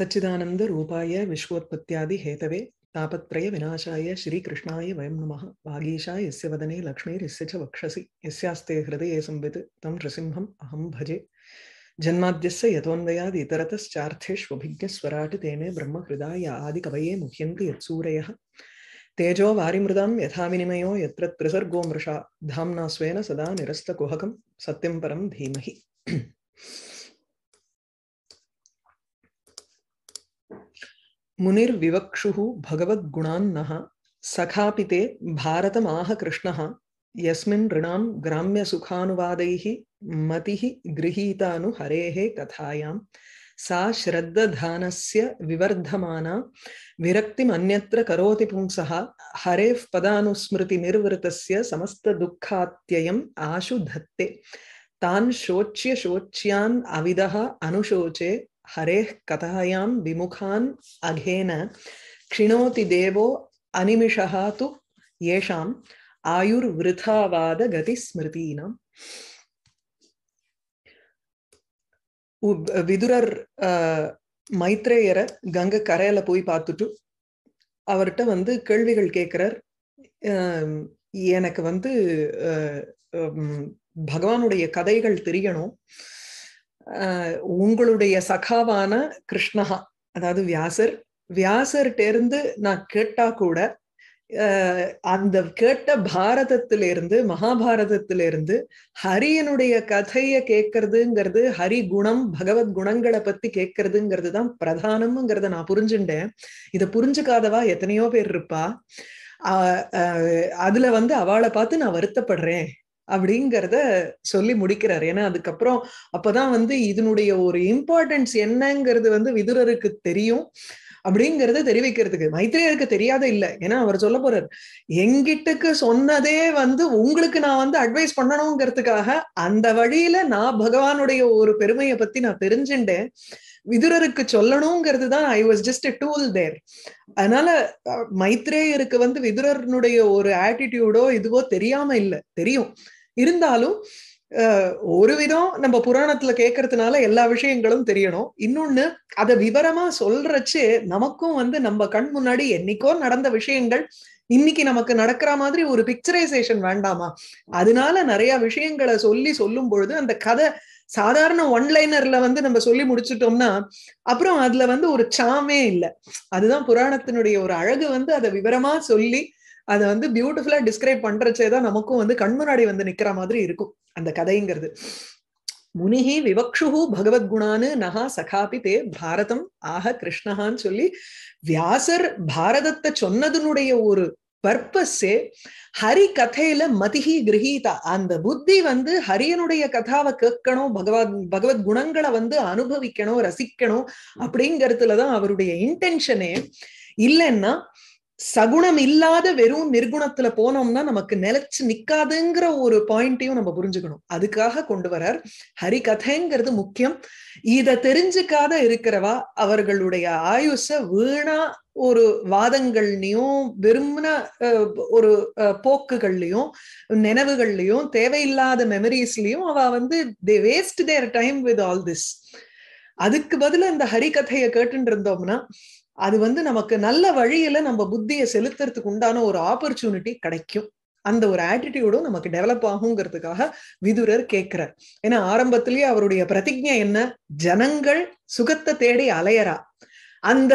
सच्चिदानंद रूपाय सच्चिदानन्दरूपाय विश्वोत्पत्त्यादिहेतवे तापत्रयविनाशाय श्रीकृष्णाय वयं नमः वागीशा यस्य वदने लक्ष्मीरस्य च वक्षसि यस्यास्ते हृदये संवित् तं नृसिंहम् अहं भजे जन्माद्यस्य यतोऽन्वयादितरतश्चार्थेष्वभिज्ञस्वराट् तेने ब्रह्महृदाय आदिकवये मुह्यन्ति यत्सूरयः तेजो वारिमृदां यथा विनिमयो यत्र त्रिसर्गो मृषा धाम्ना स्वेन सदा निरस्तकुहकं सत्यं परं धीमहि मुनिर्विवक्षुः भगवद्गुणान्नः सखापि ते भारतमाह कृष्ण यस्मिन् ऋणां मति मतिः गृहीतानु हरेः कथायां सा श्रद्दधानस्य विवर्धमाना विरक्तिमन्यत्र करोति पुंसः हरेः पदानुस्मृतिनिर्वृतस्य समस्तदुःखात्ययम् आशु धत्ते तान् शोच्य शोच्यान् अविदः अनुशोचे அகேன कथायां தேவோ अघेन து ஏஷாம் ஆயுர் விருதாவாத கதி आयुर्वृथावादगतिस्मृतीनाम् விதுரர் மைத்ரேயரை கங்கை கரையில போய் பார்த்துட்டு அவர்கிட்ட வந்து கேள்விகள் கேட்கிறார் எனக்கு வந்து பகவானுடைய கதைகள் தெரியணும் உங்களுடைய சகாவான கிருஷ்ணஹா அதாவது வியாசர் வியாசர்கிட்டேருந்து நான் கேட்டா கூட அந்த கேட்ட பாரதத்திலிருந்து மகாபாரதத்திலிருந்து ஹரியனுடைய கதையை கேட்கறதுங்கிறது ஹரி குணம் பகவத் குணங்களை பத்தி கேட்கறதுங்கிறது தான் பிரதானம்ங்கிறத நான் புரிஞ்சுட்டேன் இதை புரிஞ்சுக்காதவா எத்தனையோ பேர் இருப்பா அதுல வந்து அவளை பார்த்து நான் வருத்தப்படுறேன் அப்படிங்கிறத சொல்லி முடிக்கிறார் ஏன்னா அதுக்கப்புறம் அப்பதான் வந்து இதனுடைய ஒரு இம்பார்ட்டன்ஸ் என்னங்கிறது வந்து விதுரருக்கு தெரியும் அப்படிங்கறத தெரிவிக்கிறதுக்கு மைத்ரேயருக்கு தெரியாத இல்ல ஏன்னா அவர் சொல்ல போறார் எங்கிட்டுக்கு சொன்னதே வந்து உங்களுக்கு நான் வந்து அட்வைஸ் பண்ணணுங்கிறதுக்காக அந்த வழியில நான் பகவானுடைய ஒரு பெருமையை பத்தி நான் தெரிஞ்சுட்டேன் விதுரருக்கு சொல்லணுங்கிறது தான் I was just tool there அதனால மைத்ரேயருக்கு வந்து விதுரனுடைய ஒரு ஆட்டிடியூடோ இதுவோ தெரியாம இல்லை தெரியும் இருந்தாலும் ஒரு விதம் நம்ம புராணத்துல கேட்கறதுனால எல்லா விஷயங்களும் தெரியணும் இன்னொன்னு அதை விவரமா சொல்றச்சு நமக்கும் வந்து நம்ம கண் முன்னாடி என்னைக்கோ நடந்த விஷயங்கள் இன்னைக்கு நமக்கு நடக்கிற மாதிரி ஒரு பிக்சரைசேஷன் வேண்டாமா அதனால நிறைய விஷயங்களை சொல்லி சொல்லும் பொழுது அந்த கதை சாதாரண ஒன்லைனர்ல வந்து நம்ம சொல்லி முடிச்சுட்டோம்னா அப்புறம் அதுல வந்து ஒரு சாமே இல்லை அதுதான் புராணத்தினுடைய ஒரு அழகு வந்து அதை விவரமா சொல்லி அதை வந்து பியூட்டிஃபுல்லா டிஸ்கிரைப் பண்றச்சே தான் நமக்கும் வந்து கண்முன்னாடி வந்து நிக்கிற மாதிரி இருக்கும் அந்த கதைங்கிறது முனிஹி விவக்ஷுஹு பகவத்குணான்னு நகா சகாபி தே பாரதம் ஆக கிருஷ்ணஹான்னு சொல்லி வியாசர் பாரதத்தை சொன்னதுனுடைய ஒரு பர்பஸே ஹரி கதையில மதிஹி கிரகிதா அந்த புத்தி வந்து ஹரியனுடைய கதாவை கேட்கணும் பகவத் பகவத் குணங்களை வந்து அனுபவிக்கணும் ரசிக்கணும் அப்படிங்கறதுலதான் அவருடைய இன்டென்ஷனே இல்லைன்னா சகுணம் இல்லாத வெறும் நிர்குணத்துல போனோம்னா நமக்கு நிலைச்சு நிக்காதுங்கிற ஒரு பாயிண்டையும் நம்ம புரிஞ்சுக்கணும் அதுக்காக கொண்டு வரார் ஹரி கதைங்கிறது முக்கியம் இத தெரிஞ்சுக்காத இருக்கிறவா அவர்களுடைய ஆயுஷ வீணா ஒரு வாதங்கள்லயும் வெறும்ன ஒரு போக்குகள்லயும் நினைவுகள்லயும் தேவையில்லாத மெமரிஸ்லயும் அவ வந்து they waste their time with all this அதுக்கு பதில இந்த ஹரி கேட்டுட்டு இருந்தோம்னா அது வந்து நமக்கு நல்ல வழியில நம்ம புத்தியை செலுத்துறதுக்கு உண்டான ஒரு ஆப்பர்ச்சுனிட்டி கிடைக்கும் அந்த ஒரு ஆட்டிடியூடும் நமக்கு டெவலப் ஆகுங்கிறதுக்காக விதுரர் கேட்கிறார் ஏன்னா ஆரம்பத்திலேயே அவருடைய பிரதிஜை என்ன ஜனங்கள் சுகத்தை தேடி அலையறா அந்த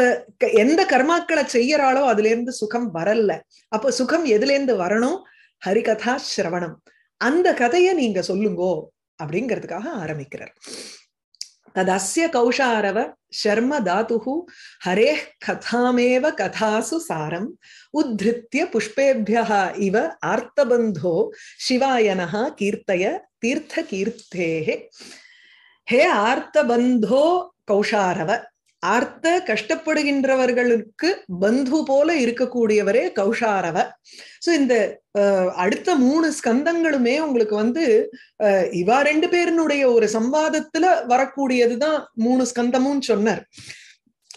எந்த கர்மாக்களை செய்யறாளோ அதுல இருந்து சுகம் வரல அப்ப சுகம் எதுல இருந்து வரணும் ஹரிகதா சிரவணம் அந்த கதையை நீங்க சொல்லுங்கோ அப்படிங்கிறதுக்காக ஆரம்பிக்கிறார் तदस्य कौशारव शर्म धातुः हरेः कथामेव कथासु सारम् उद्धृत्य पुष्पेभ्यः इव आर्तबन्धो शिवायनः कीर्तय तीर्थकीर्तेः हे आर्तबन्धो कौशारव ஆர்த்த கஷ்டப்படுகின்றவர்களுக்கு பந்து போல இருக்கக்கூடியவரே கௌஷாரவ சோ இந்த அடுத்த மூணு ஸ்கந்தங்களுமே உங்களுக்கு வந்து இவா ரெண்டு பேருனுடைய ஒரு சம்பாதத்துல வரக்கூடியதுதான் மூணு ஸ்கந்தமும் சொன்னார்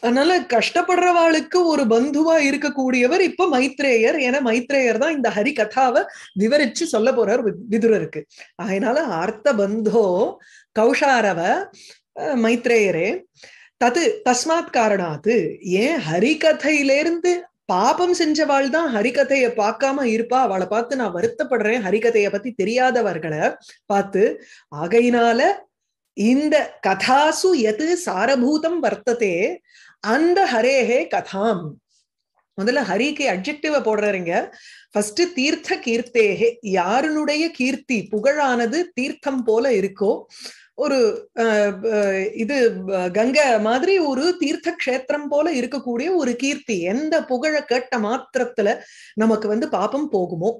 அதனால கஷ்டப்படுறவாளுக்கு ஒரு பந்துவா இருக்கக்கூடியவர் இப்ப மைத்ரேயர் ஏன்னா மைத்ரேயர் தான் இந்த ஹரி கதாவை விவரிச்சு சொல்ல போறார் விதுரருக்கு அதனால ஆர்த்த பந்தோ கௌஷாரவ மைத்ரேயரே தது தஸ்மாத் காரணாது ஏன் ஹரிகதையிலேருந்து பாபம் செஞ்சவாள் தான் ஹரிகதையை பார்க்காம இருப்பா அவளை பார்த்து நான் வருத்தப்படுறேன் ஹரிகதையை பத்தி தெரியாதவர்களை பார்த்து ஆகையினால இந்த கதாசு எது சாரபூதம் வர்த்ததே அந்த ஹரேஹே கதாம் முதல்ல ஹரிக்கு அப்ஜெக்டிவ போடுறீங்க ஃபர்ஸ்ட் தீர்த்த கீர்த்தேகே யாருனுடைய கீர்த்தி புகழானது தீர்த்தம் போல இருக்கோ ஒரு இது கங்கை மாதிரி ஒரு தீர்த்த கஷேத்திரம் போல இருக்கக்கூடிய ஒரு கீர்த்தி எந்த புகழ கேட்ட மாத்திரத்துல நமக்கு வந்து பாப்பம் போகுமோ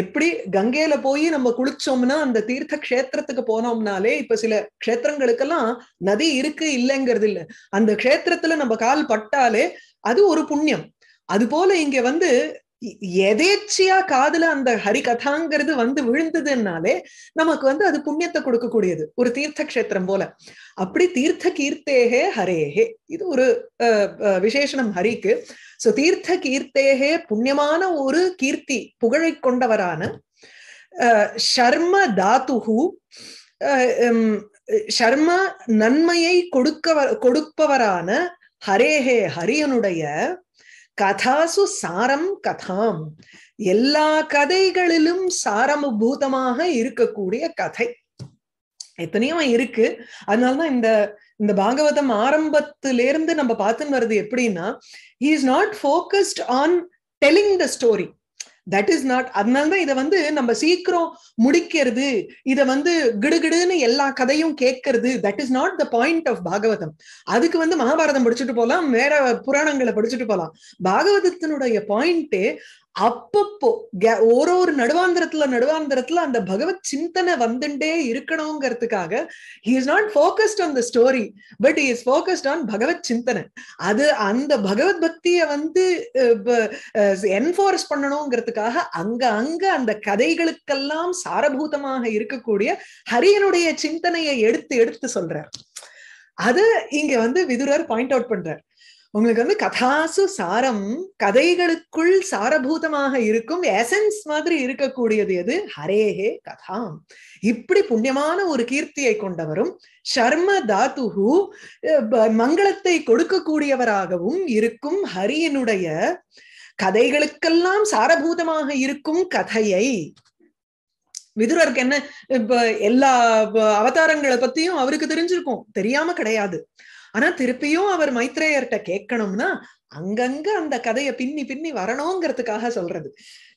எப்படி கங்கையில போய் நம்ம குளிச்சோம்னா அந்த தீர்த்த கஷேத்திரத்துக்கு போனோம்னாலே இப்ப சில கஷேத்திரங்களுக்கெல்லாம் நதி இருக்கு இல்லைங்கிறது இல்லை அந்த கஷேத்திரத்துல நம்ம கால் பட்டாலே அது ஒரு புண்ணியம் அது போல இங்க வந்து எதேச்சியா காதுல அந்த ஹரி கதாங்கிறது வந்து விழுந்ததுனாலே நமக்கு வந்து அது புண்ணியத்தை கொடுக்கக்கூடியது ஒரு தீர்த்த கஷேத்திரம் போல அப்படி தீர்த்த கீர்த்தேகே ஹரேஹே இது ஒரு விசேஷனம் ஹரிக்கு சோ தீர்த்த கீர்த்தேகே புண்ணியமான ஒரு கீர்த்தி புகழை கொண்டவரான ஷர்ம தாத்துகு ஷர்ம நன்மையை கொடுக்கவ கொடுப்பவரான ஹரேஹே ஹரியனுடைய கதாசு சாரம் கதாம் எல்லா கதைகளிலும் சாரமுபூதமாக இருக்கக்கூடிய கதை எத்தனையோ இருக்கு அதனாலதான் இந்த இந்த பாகவதம் இருந்து நம்ம பார்த்துன்னு வருது எப்படின்னா he is not focused on telling the story that is not அதனாலதான் இதை வந்து நம்ம சீக்கிரம் முடிக்கிறது இதை வந்து கிடுகிடுன்னு எல்லா கதையும் கேட்கறது that is not the point of Bhagavatam அதுக்கு வந்து மகாபாரதம் படிச்சுட்டு போகலாம் வேற புராணங்களை படிச்சுட்டு போலாம் பாகவதத்தினுடைய பாயிண்டே அப்பப்போ ஒரு ஒரு நடுவாந்திரத்துல நடுவாந்திரத்துல அந்த பகவத் சிந்தனை வந்துட்டே இருக்கணுங்கிறதுக்காக he is not focused on the story but he is focused on பகவத் சிந்தனை அது அந்த பகவத் பக்திய வந்து என்போர்ஸ் பண்ணணுங்கிறதுக்காக அங்க அங்க அந்த கதைகளுக்கெல்லாம் சாரபூதமாக இருக்கக்கூடிய ஹரியனுடைய சிந்தனையை எடுத்து எடுத்து சொல்றார் அது இங்க வந்து விதுரர் பாயிண்ட் அவுட் பண்றார் உங்களுக்கு வந்து கதாசு சாரம் கதைகளுக்குள் சாரபூதமாக இருக்கும் எசன்ஸ் மாதிரி இருக்கக்கூடியது எது ஹரேஹே கதாம் இப்படி புண்ணியமான ஒரு கீர்த்தியை கொண்டவரும் சர்ம தாத்துகு மங்களத்தை கொடுக்கக்கூடியவராகவும் இருக்கும் ஹரியனுடைய கதைகளுக்கெல்லாம் சாரபூதமாக இருக்கும் கதையை விதுரருக்கு என்ன இப்ப எல்லா அவதாரங்களை பத்தியும் அவருக்கு தெரிஞ்சிருக்கும் தெரியாம கிடையாது ஆனா திருப்பியும் அவர் மைத்ரேயர்கிட்ட கேட்கணும்னா அங்கங்க அந்த கதையை பின்னி பின்னி வரணுங்கிறதுக்காக சொல்றது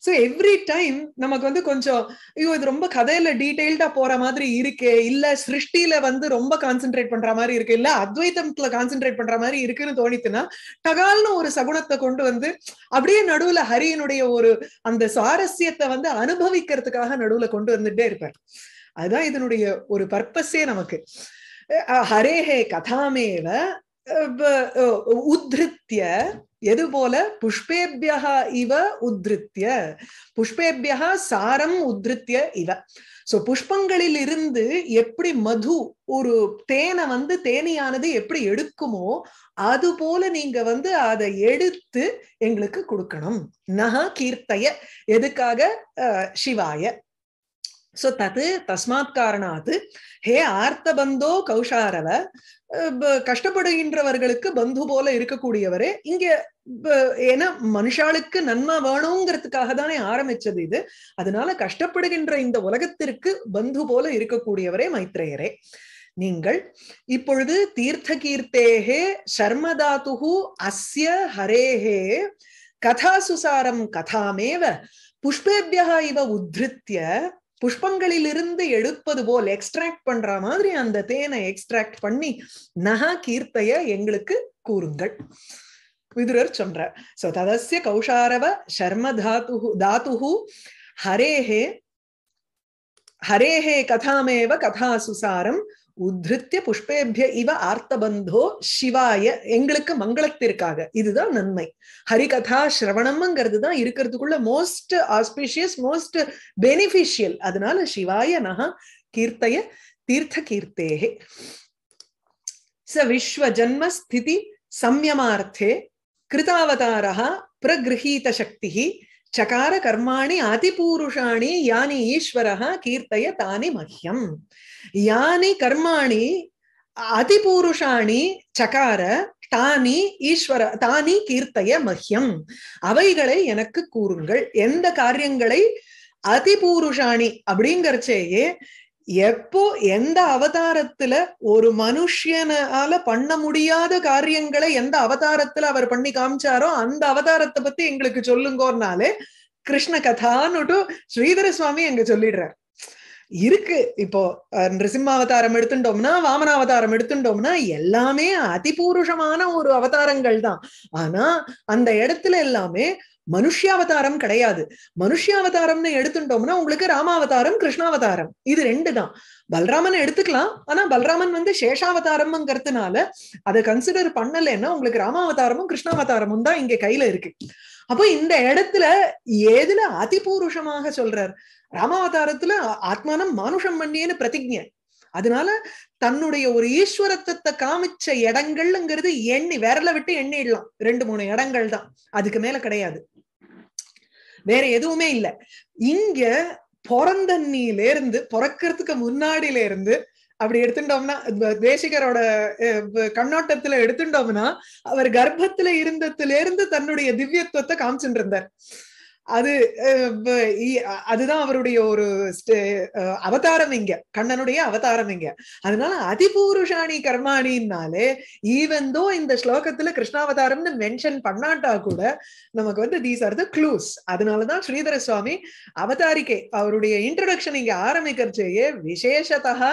சோ எவ்ரி டைம் நமக்கு வந்து கொஞ்சம் ஐயோ இது ரொம்ப கதையில டீடைல்டா போற மாதிரி இருக்கே இல்ல சிருஷ்டில வந்து ரொம்ப கான்சென்ட்ரேட் பண்ற மாதிரி இருக்கு இல்ல அத்வைத்தத்துல கான்சென்ட்ரேட் பண்ற மாதிரி இருக்குன்னு தோணித்துனா டகால்னு ஒரு சகுணத்தை கொண்டு வந்து அப்படியே நடுவுல ஹரியனுடைய ஒரு அந்த சுவாரஸ்யத்தை வந்து அனுபவிக்கிறதுக்காக நடுவுல கொண்டு வந்துட்டே இருப்பார் அதுதான் இதனுடைய ஒரு பர்பஸே நமக்கு ஹரேஹே கதாமேவ உத்ருத்திய எது போல புஷ்பேபியா இவ உத்ருத்திய புஷ்பேபியா சாரம் உத்ருத்திய இவ சோ புஷ்பங்களில் இருந்து எப்படி மது ஒரு தேனை வந்து தேனியானது எப்படி எடுக்குமோ அது போல நீங்க வந்து அதை எடுத்து எங்களுக்கு கொடுக்கணும் நக கீர்த்தைய எதுக்காக சிவாய சோ தத் தஸ்மாத் காரணாத்து ஹே ஆர்த்தபந்தோ கௌஷாரவ கஷ்டப்படுகின்றவர்களுக்கு பந்து போல இருக்கக்கூடியவரே இங்க ஏன்னா மனுஷாளுக்கு நன்மை வேணுங்கிறதுக்காக தானே ஆரம்பிச்சது இது அதனால கஷ்டப்படுகின்ற இந்த உலகத்திற்கு பந்து போல இருக்கக்கூடியவரே மைத்ரேயரே நீங்கள் இப்பொழுது தீர்த்த கீர்த்தேகே சர்மதாத்து அஸ்ய ஹரேஹே கதாசுசாரம் கதாமேவ புஷ்பேபியா இவ உத்திருத்திய புஷ்பங்களிலிருந்து எடுப்பது போல் எக்ஸ்ட்ராக்ட் பண்ற மாதிரி அந்த தேனை எக்ஸ்ட்ராக்ட் பண்ணி நகா கீர்த்தைய எங்களுக்கு கூறுங்கள் விதுரர் சொல்ற சோ ததசிய கௌஷாரவ சர்ம தாத்து தாத்து ஹரேஹே ஹரேஹே கதாமேவ கதா சுசாரம் உத்ருத்திய புஷ்பேபிய இவ ஆர்த்தபந்தோ சிவாய எங்களுக்கு மங்களத்திற்காக இதுதான் நன்மை ஹரிகதா சிரவணம்ங்கிறது தான் இருக்கிறதுக்குள்ள மோஸ்ட் ஆஸ்பிஷியஸ் மோஸ்ட் பெனிஃபிஷியல் அதனால சிவாய நகா கீர்த்தய தீர்த்த கீர்த்தேகே ச விஸ்வ ஜன்ம ஸ்திதி சம்யமார்த்தே கிருதாவதாரா பிரகிருஹீத சக்தி சகார கர்மாணி அதிபூருஷாணி யானி ஈஸ்வர கீர்த்தய தானி மகியம் யானி கர்மாணி அதிபூருஷாணி சகார தானி ஈஸ்வர தானி கீர்த்தய மகியம் அவைகளை எனக்கு கூறுங்கள் எந்த காரியங்களை அதிபூருஷாணி அப்படிங்கிறச்சேயே எப்போ எந்த அவதாரத்துல ஒரு மனுஷனால பண்ண முடியாத காரியங்களை எந்த அவதாரத்துல அவர் பண்ணி காமிச்சாரோ அந்த அவதாரத்தை பத்தி எங்களுக்கு சொல்லுங்கோர்னாலே கிருஷ்ண கதான்னுட்டு ஸ்ரீதர சுவாமி எங்க சொல்லிடுறார் இருக்கு இப்போ நிருசிம்ம அவதாரம் எடுத்துட்டோம்னா வாமன அவதாரம் எடுத்துட்டோம்னா எல்லாமே அதிபூருஷமான ஒரு அவதாரங்கள் தான் ஆனா அந்த இடத்துல எல்லாமே மனுஷியாவதாரம் கிடையாது மனுஷியாவதாரம்னு எடுத்துட்டோம்னா உங்களுக்கு ராமாவதாரம் கிருஷ்ணாவதாரம் இது ரெண்டு தான் பல்ராமன் எடுத்துக்கலாம் ஆனா பல்ராமன் வந்து சேஷாவதாரம்ங்கிறதுனால அதை கன்சிடர் பண்ணலைன்னா உங்களுக்கு ராமாவதாரமும் கிருஷ்ணாவதாரமும் தான் இங்க கையில இருக்கு அப்போ இந்த இடத்துல ஏதுல அதிபூருஷமாக சொல்றார் ராமாவதாரத்துல ஆத்மானம் மானுஷம் பண்ணியேன்னு பிரதிஜை அதனால தன்னுடைய ஒரு ஈஸ்வரத்தத்தை காமிச்ச இடங்கள்ங்கிறது எண்ணி விரல விட்டு எண்ணிடலாம் ரெண்டு மூணு இடங்கள் தான் அதுக்கு மேல கிடையாது வேற எதுவுமே இல்ல இங்க பிறந்தண்ணில இருந்து பிறக்கிறதுக்கு முன்னாடியில இருந்து அப்படி எடுத்துட்டோம்னா தேசிகரோட கண்ணோட்டத்துல எடுத்துட்டோம்னா அவர் கர்ப்பத்துல இருந்ததுல இருந்து தன்னுடைய திவ்யத்துவத்தை காமிச்சுட்டு இருந்தார் அது அதுதான் அவருடைய ஒரு அவதாரம் இங்க கண்ணனுடைய அவதாரம் இங்க அதனால அதிபூருஷாணி கர்மாணின்னாலே ஈவன் தோ இந்த ஸ்லோகத்துல கிருஷ்ணாவதாரம்னு மென்ஷன் பண்ணாட்டா கூட நமக்கு வந்து தீஸ் ஆர் த க்ளூஸ் அதனாலதான் ஸ்ரீதர சுவாமி அவதாரிக்கை அவருடைய இன்ட்ரடக்ஷன் இங்க ஆரம்பிக்கிறச்சேயே விசேஷத்தா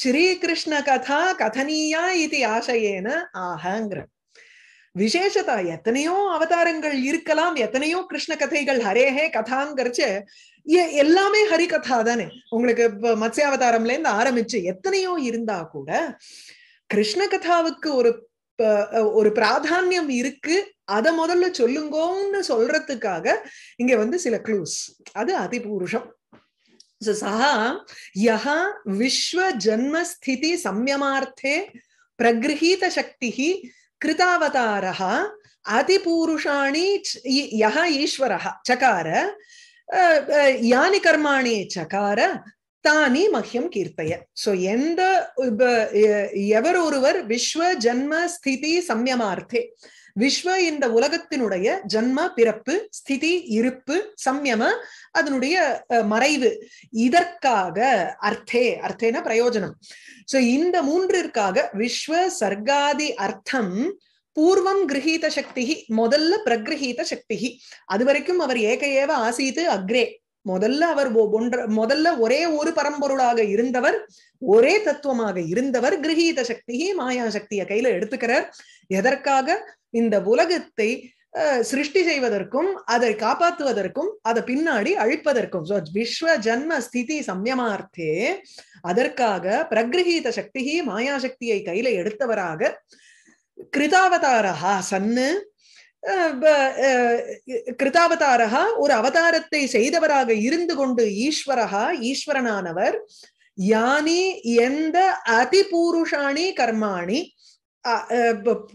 ஸ்ரீகிருஷ்ண கதா கதனீயா இது ஆசையேன ஆகங்கிற விசேஷதா எத்தனையோ அவதாரங்கள் இருக்கலாம் எத்தனையோ கிருஷ்ண கதைகள் ஹரேஹே கதாங்கிறச்சு எல்லாமே ஹரிகதா தானே உங்களுக்கு மத்ய அவதாரம்ல இருந்து ஆரம்பிச்சு எத்தனையோ இருந்தா கூட கிருஷ்ண கதாவுக்கு ஒரு ஒரு பிராதானியம் இருக்கு அத முதல்ல சொல்லுங்கோன்னு சொல்றதுக்காக இங்க வந்து சில க்ளூஸ் அது அதிபூருஷம் சஹா யஹா விஸ்வ ஜன்மஸ்திதி சம்யமார்த்தே பிரகிருஹீத சக்தி கிருதாவதாரா அதிபூருஷாணி யா ஈஸ்வர சகார யானி கர்மாணி சகார தானி மஹ்யம் கீர்த்தய சோ எந்த எவர் ஒருவர் விஸ்வ ஜன்ம ஸ்திதி சம்யமார்த்தே விஸ்வ இந்த உலகத்தினுடைய ஜன்ம பிறப்பு ஸ்திதி இருப்பு சம்யம அதனுடைய மறைவு இதற்காக அர்த்தே அர்த்தேன பிரயோஜனம் சோ இந்த மூன்றிற்காக விஸ்வ சர்க்காதி அர்த்தம் பூர்வம் கிரகீத சக்தி முதல்ல பிரகிரகீத சக்தி அது வரைக்கும் அவர் ஏக ஏவ ஆசீத்து அக்ரே முதல்ல அவர் ஒன்ற முதல்ல ஒரே ஒரு பரம்பொருளாக இருந்தவர் ஒரே தத்துவமாக இருந்தவர் கிரகீத சக்தியே மாயா சக்தியை கையில எடுத்துக்கிறார் எதற்காக இந்த உலகத்தை சிருஷ்டி செய்வதற்கும் அதை காப்பாற்றுவதற்கும் அதை பின்னாடி அழிப்பதற்கும் சோ விஸ்வ ஜன்ம ஸ்திதி சம்யமார்த்தே அதற்காக பிரகிரகீத சக்தி மாயாசக்தியை கையில எடுத்தவராக கிருதாவதாரஹா சன்னு கிருதாவதாரகா ஒரு அவதாரத்தை செய்தவராக இருந்து கொண்டு ஈஸ்வரகா ஈஸ்வரனானவர் யானி எந்த அதிபூருஷாணி கர்மாணி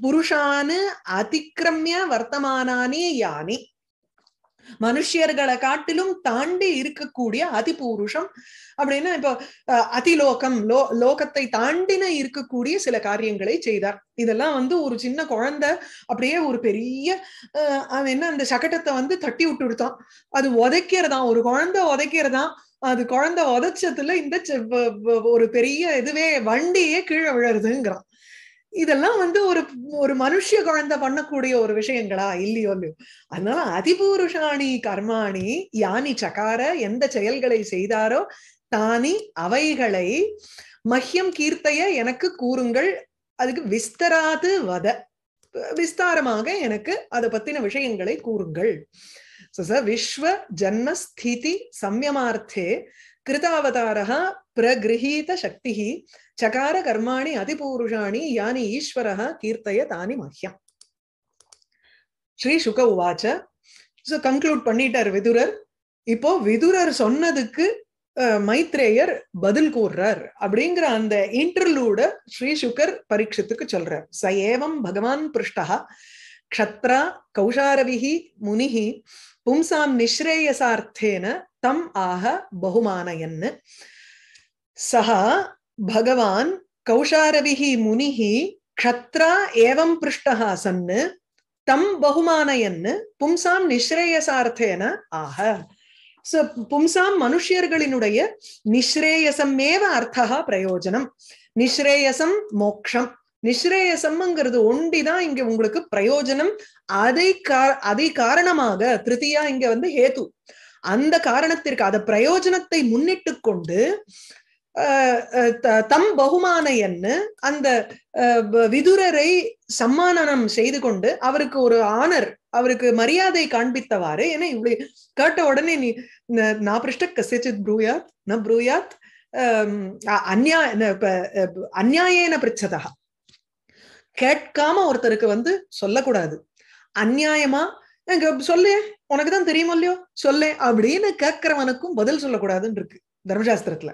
புருஷானு அதிக்கிரமிய வர்த்தமானி யானி மனுஷியர்களை காட்டிலும் தாண்டி இருக்கக்கூடிய அதிபூருஷம் அப்படின்னா இப்போ அதிலோகம் லோ லோகத்தை தாண்டின இருக்கக்கூடிய சில காரியங்களை செய்தார் இதெல்லாம் வந்து ஒரு சின்ன குழந்தை அப்படியே ஒரு பெரிய அவன் என்ன அந்த சகட்டத்தை வந்து தட்டி விட்டு விடுத்தான் அது உதைக்கிறதா ஒரு குழந்தை உதைக்கிறதான் அது குழந்தை உதைச்சதுல இந்த ஒரு பெரிய இதுவே வண்டியே கீழே விழறதுங்கிறான் இதெல்லாம் வந்து ஒரு ஒரு மனுஷ குழந்தை பண்ணக்கூடிய ஒரு விஷயங்களா இல்லையோ இல்லையோ அதனால அதிபூருஷாணி கர்மாணி யானி சகார எந்த செயல்களை செய்தாரோ தானி அவைகளை மஹ்யம் கீர்த்தைய எனக்கு கூறுங்கள் அதுக்கு விஸ்தராது வத விஸ்தாரமாக எனக்கு அதை பத்தின விஷயங்களை கூறுங்கள் விஸ்வ ஜன்மஸ்திதி சம்யமார்த்தே கிருதாவதாரா பிரகிருஹீத சக்தி சகார கர்மாணி அதிபூருஷாணி யானி ஈஸ்வர கீர்த்தய தானி மஹ்யம் ஸ்ரீ சுக உவாச்ச கன்க்ளூட் பண்ணிட்டார் விதுரர் இப்போ விதுரர் சொன்னதுக்கு மைத்ரேயர் பதில் கூறுறார் அப்படிங்கிற அந்த இன்டர்லூட ஸ்ரீ சுகர் பரீட்சத்துக்கு சொல்றார் ச ஏவம் பகவான் பிருஷ்டா க்ஷத்ரா கௌஷாரவிஹி முனிஹி பும்சாம் நிஸ்ரேயசார்த்தேன தம் ஆக பகுமான சஹா பகவான் கௌஷாரவிஹி முனிஹி க்ஷத்ரா ஏவம் பிருஷ்டா சன்னு தம் பகுமானயன் பும்சாம் நிஸ்ரேயசார்த்தேன ஆக சோ பும்சாம் மனுஷியர்களினுடைய மேவ அர்த்தகா பிரயோஜனம் நிஸ்ரேயசம் மோக்ஷம் நிஸ்ரேயசம்ங்கிறது ஒண்டிதான் இங்க உங்களுக்கு பிரயோஜனம் அதை அதை காரணமாக திருத்தியா இங்க வந்து ஹேது அந்த காரணத்திற்கு அத பிரயோஜனத்தை முன்னிட்டு கொண்டு தம் பகுமானையன்னு அந்த விதுரரை சம்மானனம் செய்து கொண்டு அவருக்கு ஒரு ஆனர் அவருக்கு மரியாதை காண்பித்தவாறு ஏன்னா இவ்வளவு கேட்ட உடனே நீ பிருஷ்ட கசிச்சித் ப்ரூயாத் ந ப்ரூயாத் அந்யா அந்நாயேன பிரிச்சதா கேட்காம ஒருத்தருக்கு வந்து சொல்லக்கூடாது அந்நியாயமா எனக்கு சொல்லு உனக்கு தான் தெரியுமோ இல்லையோ சொல்லு அப்படின்னு கேட்கிறவனுக்கும் பதில் சொல்லக்கூடாதுன்னு இருக்கு தர்மசாஸ்திரத்துல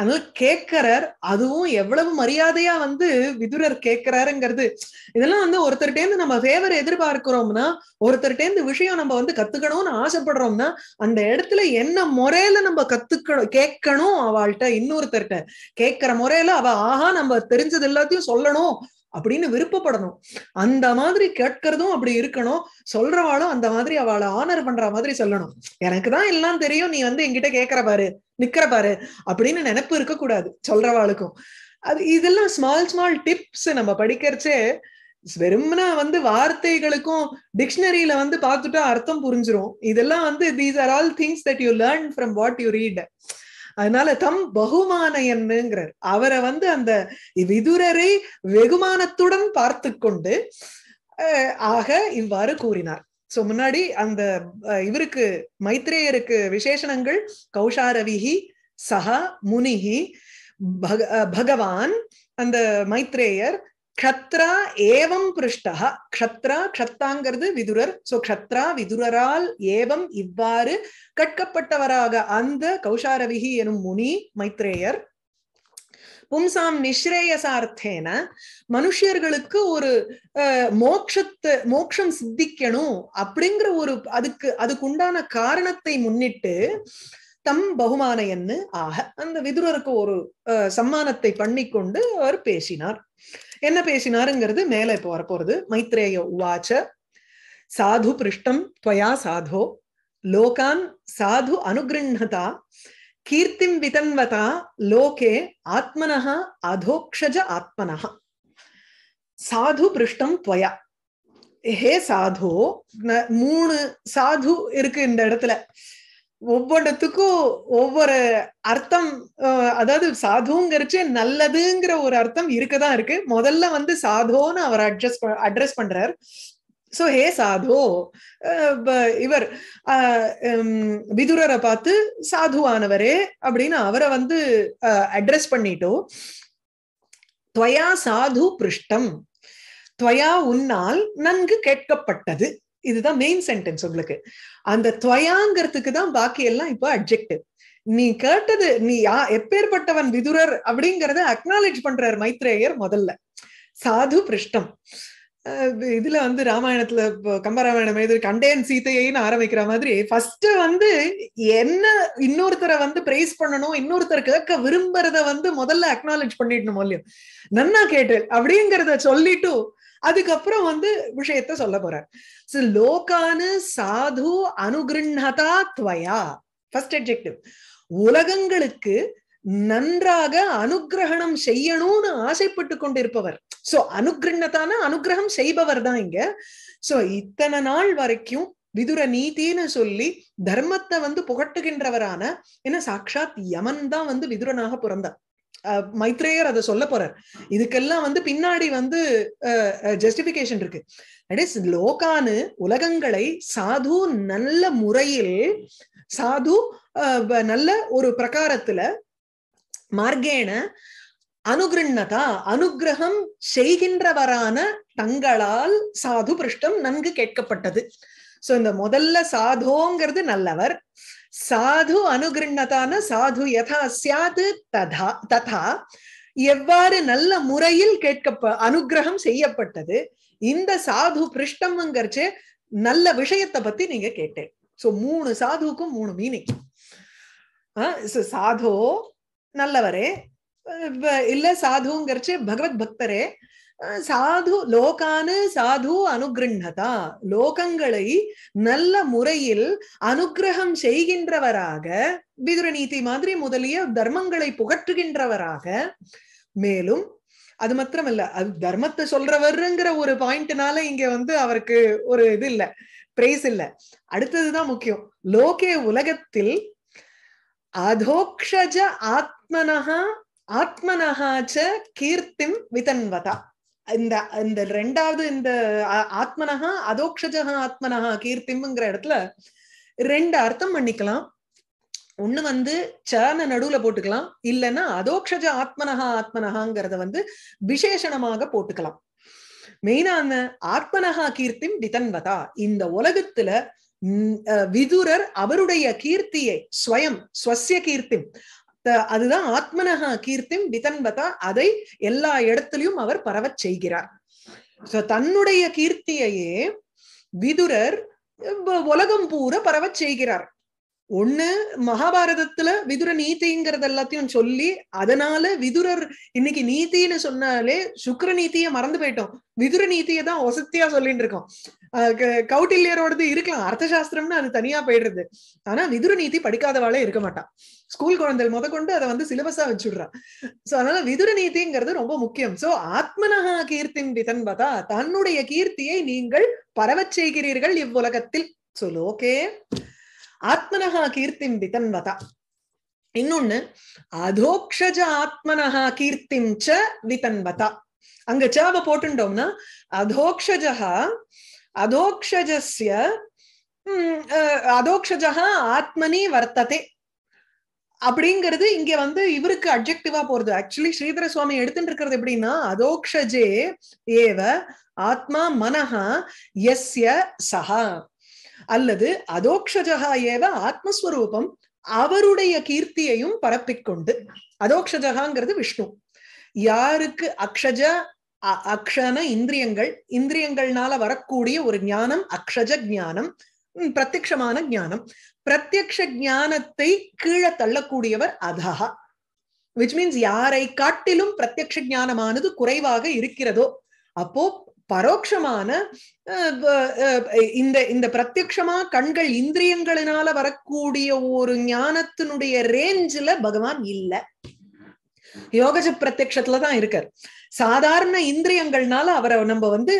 அதனால கேட்கிறார் அதுவும் எவ்வளவு மரியாதையா வந்து விதுரர் கேட்கிறாருங்கிறது இதெல்லாம் வந்து ஒருத்தர்கிட்டேருந்து நம்ம ஃபேவர் எதிர்பார்க்கிறோம்னா ஒருத்தர்கிட்டேருந்து விஷயம் நம்ம வந்து கத்துக்கணும்னு ஆசைப்படுறோம்னா அந்த இடத்துல என்ன முறையில நம்ம கத்துக்கணும் கேட்கணும் அவள்கிட்ட இன்னொருத்தர்கிட்ட கேட்கிற முறையில அவ ஆஹா நம்ம தெரிஞ்சது எல்லாத்தையும் சொல்லணும் அப்படின்னு விருப்பப்படணும் அந்த மாதிரி கேட்கறதும் அப்படி இருக்கணும் சொல்றவாளும் அந்த மாதிரி அவளை ஆனர் பண்ற மாதிரி சொல்லணும் எனக்கு தான் எல்லாம் தெரியும் நீ வந்து எங்கிட்ட கேக்குற பாரு நிக்கிற பாரு அப்படின்னு நினைப்பு இருக்கக்கூடாது சொல்றவாளுக்கும் அது இதெல்லாம் ஸ்மால் ஸ்மால் டிப்ஸ் நம்ம படிக்கிறச்சே வெறும்னா வந்து வார்த்தைகளுக்கும் டிக்ஷனரியில வந்து பார்த்துட்டா அர்த்தம் புரிஞ்சிரும் இதெல்லாம் வந்து these are all things that you learn from what you read அதனால தம் பகுமானயன்னுங்கிறார் அவரை வந்து அந்த விதுரரை வெகுமானத்துடன் பார்த்து கொண்டு ஆக இவ்வாறு கூறினார் சோ முன்னாடி அந்த இவருக்கு மைத்ரேயருக்கு விசேஷணங்கள் கௌஷாரவிஹி சஹா முனிஹி பகவான் அந்த மைத்ரேயர் க்ஷத்ரா ஏவம் பிருஷ்டா க்ஷத்ரா க்ஷத்தாங்கிறது விதுரர் சோ க்ஷத்ரா விதுரரால் ஏவம் இவ்வாறு கட்கப்பட்டவராக அந்த கௌஷாரவிஹி எனும் முனி மைத்ரேயர் பும்சாம் நிஸ்ரேயசார்த்தேன மனுஷியர்களுக்கு ஒரு மோட்சத்தை மோட்சம் சித்திக்கணும் அப்படிங்கிற ஒரு அதுக்கு அதுக்குண்டான காரணத்தை முன்னிட்டு தம் பகுமான ஆக அந்த விதுரருக்கு ஒரு சம்மானத்தை பண்ணி கொண்டு அவர் பேசினார் என்ன பேசினாருங்கிறது மேலே இப்ப வரப்போறது மைத்ரேய உவாச்ச சாது பிருஷ்டம் துவயா சாதோ லோகான் சாது அனுகிருணதா கீர்த்திம் விதன்வதா லோகே ஆத்மனஹ அதோக்ஷஜ ஆத்மனஹ சாது பிருஷ்டம் துவயா ஹே சாது மூணு சாது இருக்கு இந்த இடத்துல ஒவ்வொன்றத்துக்கும் ஒவ்வொரு அர்த்தம் அதாவது சாதுங்கிறச்சு நல்லதுங்கிற ஒரு அர்த்தம் இருக்கதான் இருக்கு முதல்ல வந்து சாதோன்னு அவர் அட்ஜஸ்ட் அட்ரஸ் பண்றார் ஸோ ஹே சாது இவர் விதுரரை பார்த்து சாதுவானவரே அப்படின்னு அவரை வந்து அட்ரஸ் பண்ணிட்டோம் துவயா சாது பிருஷ்டம் துவயா உன்னால் நன்கு கேட்கப்பட்டது இதுதான் மெயின் சென்டென்ஸ் உங்களுக்கு அந்த துவயாங்கிறதுக்கு தான் பாக்கி எல்லாம் இப்போ அப்ஜெக்டிவ் நீ கேட்டது நீ யா எப்பேற்பட்டவன் விதுரர் அப்படிங்கறத அக்னாலேஜ் பண்றார் மைத்ரேயர் முதல்ல சாது பிருஷ்டம் இதுல வந்து ராமாயணத்துல கம்பராமாயணம் எழுதி கண்டேன் சீத்தையைன்னு ஆரம்பிக்கிற மாதிரி ஃபர்ஸ்ட் வந்து என்ன இன்னொருத்தரை வந்து பிரைஸ் பண்ணணும் இன்னொருத்தர் கேட்க விரும்புறத வந்து முதல்ல அக்னாலஜ் பண்ணிடணும் இல்லையோ நன்னா கேட்டேன் அப்படிங்கறத சொல்லிட்டு அதுக்கப்புறம் வந்து விஷயத்த சொல்ல போறார் லோகானு சாது அனுகிருண்ணதா துவயா ஃபர்ஸ்ட் அப்ஜெக்டிவ் உலகங்களுக்கு நன்றாக அனுகிரகணம் செய்யணும்னு ஆசைப்பட்டு கொண்டிருப்பவர் சோ அனுகிரண்ணத்தான அனுகிரகம் செய்பவர் தான் இங்க சோ இத்தனை நாள் வரைக்கும் விதுர நீதின்னு சொல்லி தர்மத்தை வந்து புகட்டுகின்றவரான ஏன்னா சாட்சாத் யமன் தான் வந்து விதுரனாக பிறந்தார் மைத்ரேயர் அதை சொல்ல போறார் இதுக்கெல்லாம் வந்து பின்னாடி வந்து ஜஸ்டிபிகேஷன் இருக்கு இஸ் லோகானு உலகங்களை சாது நல்ல முறையில் சாது நல்ல ஒரு பிரகாரத்துல மார்க்கேன அனுகிருண்ணதா அனுகிரகம் செய்கின்றவரான தங்களால் சாது பிருஷ்டம் நன்கு கேட்கப்பட்டது சோ இந்த முதல்ல சாதுங்கிறது நல்லவர் சாது அனுகிருண்ணதான சாது யதா சியாது ததா ததா எவ்வாறு நல்ல முறையில் கேட்கப்ப அனுகிரகம் செய்யப்பட்டது இந்த சாது பிருஷ்டம்ங்கிறச்சு நல்ல விஷயத்தை பத்தி நீங்க கேட்டேன் சோ மூணு சாதுக்கும் மூணு மீனிங் சாதோ நல்லவரே இல்ல சாதுங்கிறச்சு பகவத் பக்தரே சாது லோகானு சாது அனுகிருண்ணதா லோகங்களை நல்ல முறையில் அனுகிரகம் செய்கின்றவராக நீதி மாதிரி முதலிய தர்மங்களை புகற்றுகின்றவராக மேலும் அது மாத்திரமல்ல அது தர்மத்தை சொல்றவருங்கிற ஒரு பாயிண்ட்னால இங்க வந்து அவருக்கு ஒரு இது இல்ல பிரைஸ் இல்ல அடுத்ததுதான் முக்கியம் லோகே உலகத்தில் அதோக்ஷஜ ஆத்மனஹா ஆத்மனகாச்ச கீர்த்திம் விதன்வதா இந்த இந்த ரெண்டாவது இந்த ஆத்மனஹா அதோக்ஷஜா ஆத்மனஹா கீர்த்திம்ங்கிற இடத்துல ரெண்டு அர்த்தம் பண்ணிக்கலாம் ஒண்ணு வந்து சன நடுவுல போட்டுக்கலாம் இல்லைன்னா அதோக்ஷஜ ஆத்மனஹா ஆத்மனகாங்கிறத வந்து விசேஷணமாக போட்டுக்கலாம் மெயினான ஆத்மனஹா கீர்த்திம் விதன்வதா இந்த உலகத்துல விதுரர் அவருடைய கீர்த்தியை ஸ்வயம் ஸ்வசிய கீர்த்தி அதுதான் ஆத்மனகா கீர்த்தி விதன்பதா அதை எல்லா இடத்திலையும் அவர் பரவச் செய்கிறார் சோ தன்னுடைய கீர்த்தியையே விதுரர் உலகம் பூர பரவச் செய்கிறார் ஒண்ணு மகாபாரதத்துல விதுர நீதிங்கிறது எல்லாத்தையும் சொல்லி அதனால விதுரர் இன்னைக்கு நீதின்னு சொன்னாலே சுக்கர நீத்திய மறந்து போயிட்டோம் விதுர நீத்தியதான் தான் ஒசத்தியா சொல்லிட்டு இருக்கோம் கௌட்டில்யரோடது இருக்கலாம் அர்த்த சாஸ்திரம்னு அது தனியா போயிடுறது ஆனா விதுர நீதி படிக்காதவாளே இருக்க மாட்டான் ஸ்கூல் குழந்தைகள் முத கொண்டு அதை வந்து சிலபஸா வச்சுடுறான் சோ அதனால விதுர நீதிங்கிறது ரொம்ப முக்கியம் சோ ஆத்மனஹா கீர்த்தின் விதன் பார்த்தா தன்னுடைய கீர்த்தியை நீங்கள் பரவச் செய்கிறீர்கள் இவ்வுலகத்தில் சொல் ஓகே ஆத்மனஹா கீர்த்தின் விதன் வதா இன்னொன்னு அதோக்ஷஜ ஆத்மனஹா கீர்த்திம் ச விதன்வதா அங்க சாவை போட்டுட்டோம்னா அதோக்ஷஜா அதோக்ஷஜஸ்ய அதோக்ஷஜா ஆத்மனி வர்த்ததே அப்படிங்கிறது இங்க வந்து இவருக்கு அப்ஜெக்டிவா போறது ஆக்சுவலி ஸ்ரீதர சுவாமி எடுத்துட்டு இருக்கிறது எப்படின்னா அதோக்ஷஜே ஏவ ஆத்மா மனஹா எஸ்ய சஹா அல்லது அதோக்ஷஜா ஏவ ஆத்மஸ்வரூபம் அவருடைய கீர்த்தியையும் பரப்பிக்கொண்டு அதோக்ஷஜகாங்கிறது விஷ்ணு யாருக்கு அக்ஷஜ அக்ஷன இந்திரியங்கள் இந்திரியங்கள்னால வரக்கூடிய ஒரு ஞானம் அக்ஷஜ ஜானம் பிரத்யமான ஞானம் பிரத்யக்ஷ ஞானத்தை கீழே தள்ளக்கூடியவர் அதஹா விச் மீன்ஸ் யாரை காட்டிலும் பிரத்யக்ஷ ஞானமானது குறைவாக இருக்கிறதோ அப்போ பரோட்சமான இந்த இந்த பிரத்யக்ஷமா கண்கள் இந்திரியங்களினால வரக்கூடிய ஒரு ஞானத்தினுடைய ரேஞ்சில பகவான் இல்லை யோகஜ பிரத்யக்ஷத்துலதான் இருக்கார் சாதாரண இந்திரியங்கள்னால அவரை நம்ம வந்து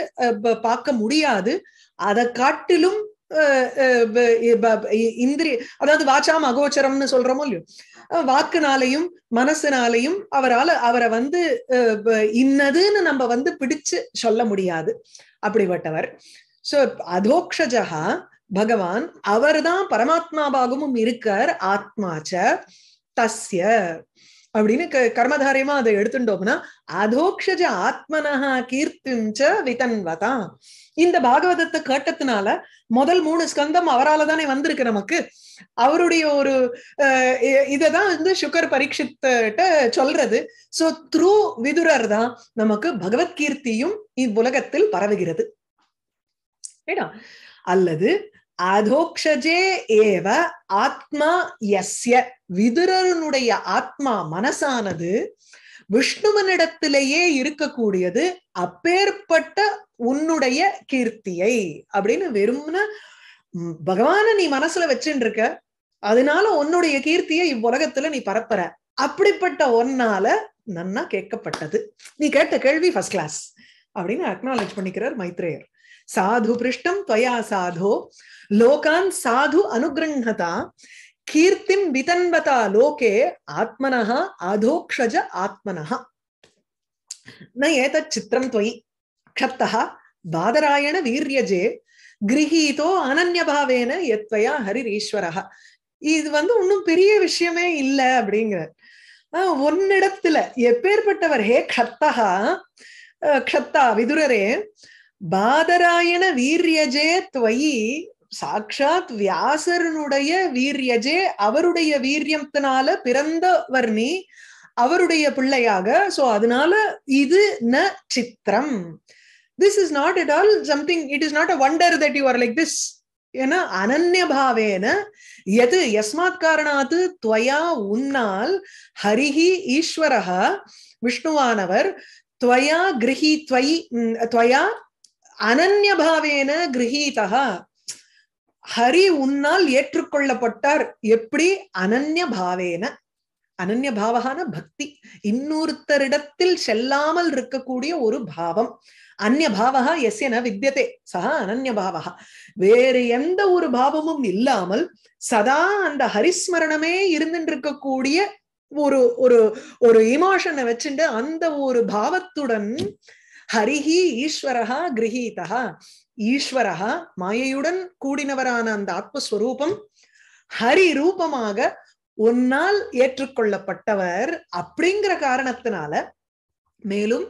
பார்க்க முடியாது அதை காட்டிலும் இந்திரிய அதாவது வாச்சாம் அகோச்சரம்னு சொல்றோமோ இல்லையோ வாக்குனாலையும் மனசுனாலையும் அவரால் அவரை வந்து இன்னதுன்னு நம்ம வந்து பிடிச்சு சொல்ல முடியாது அப்படிப்பட்டவர் சோ அதோக்ஷஜகா பகவான் அவர்தான் பரமாத்மாவாகவும் இருக்கார் ஆத்மாச்ச தஸ்ய அப்படின்னு கர்மதாரியமா அதை எடுத்துட்டோம்னா அதோக்ஷஜ ஆத்மனஹா கீர்த்திஞ்ச விதன்வதா இந்த பாகவதத்தை கேட்டதுனால முதல் மூணு ஸ்கந்தம் அவரால் தானே வந்திருக்கு நமக்கு அவருடைய ஒரு இததான் வந்து சுகர் பரீட்சித்த சொல்றது சோ த்ரூ விதுரர் தான் நமக்கு பகவத் கீர்த்தியும் இவ்வுலகத்தில் பரவுகிறது அல்லது அதோக்ஷஜே ஏவ ஆத்மா எஸ்ய விதுரனுடைய ஆத்மா மனசானது விஷ்ணுவனிடத்திலேயே இருக்கக்கூடியது அப்பேற்பட்ட உன்னுடைய கீர்த்தியை அப்படின்னு வெறும்னு பகவான நீ மனசுல வச்சுட்டு இருக்க அதனால உன்னுடைய கீர்த்தியை இவ்வுலகத்துல நீ பரப்புற அப்படிப்பட்ட ஒன்னால நன்னா கேட்கப்பட்டது நீ கேட்ட கேள்வி ஃபர்ஸ்ட் கிளாஸ் அப்படின்னு அக்னாலேஜ் பண்ணிக்கிறார் மைத்ரேயர் சாது பிருஷ்டம் துவயா சாதோ லோகான் சாது அனுகிருணதா கீர்த்திம் விதன்வதா லோகே ஆத்மனா ஆதோக்ஷஜ ஆத்மனः ந ஏதத் சித்திரம் त्वयि क्षप्तः பாதராயண வீரியஜே கிரகீதோ அனன்யபாவேன எத்வயா ஹரிரீஸ்வரஹா இது வந்து ஒன்றும் பெரிய விஷயமே இல்லை அப்படிங்கிறார் ஒன்னிடத்துல எப்பேற்பட்டவர் ஹே கத்தகா கத்தா விதுரரே பாதராயண வீரியஜே துவயி சாட்சாத் வியாசரனுடைய வீரியஜே அவருடைய வீரியத்தினால பிறந்தவர் நீ அவருடைய பிள்ளையாக சோ அதனால இது ந சித்திரம் this is not at all something it is not a wonder that you are like this ஏன்னா அனநியபாவேன எது எஸ்மாத் காரணாத்து துவயா உன்னால் ஹரிஹி ஈஸ்வரஹா விஷ்ணுவானவர் துவயா கிரகி துவயி துவயா கிரகீதா ஹரி உன்னால் ஏற்றுக்கொள்ளப்பட்டார் எப்படி அனன்ய பாவேன அனன்ய பாவகான பக்தி இன்னொருத்தரிடத்தில் செல்லாமல் இருக்கக்கூடிய ஒரு பாவம் அந்நிய பாவகா என வித்தியதே சஹா அனன்ய பாவகா வேறு எந்த ஒரு பாவமும் இல்லாமல் சதா அந்த ஹரிஸ்மரணமே இருந்துட்டு இருக்கக்கூடிய ஒரு ஒரு ஒரு இமோஷனை வச்சுட்டு அந்த ஒரு பாவத்துடன் ஹரிஹி ஈஸ்வரஹா கிரகீதா ஈஸ்வரகா மாயையுடன் கூடினவரான அந்த ஆத்மஸ்வரூபம் ஹரி ரூபமாக ஒன்னால் ஏற்றுக்கொள்ளப்பட்டவர் அப்படிங்கிற காரணத்தினால மேலும்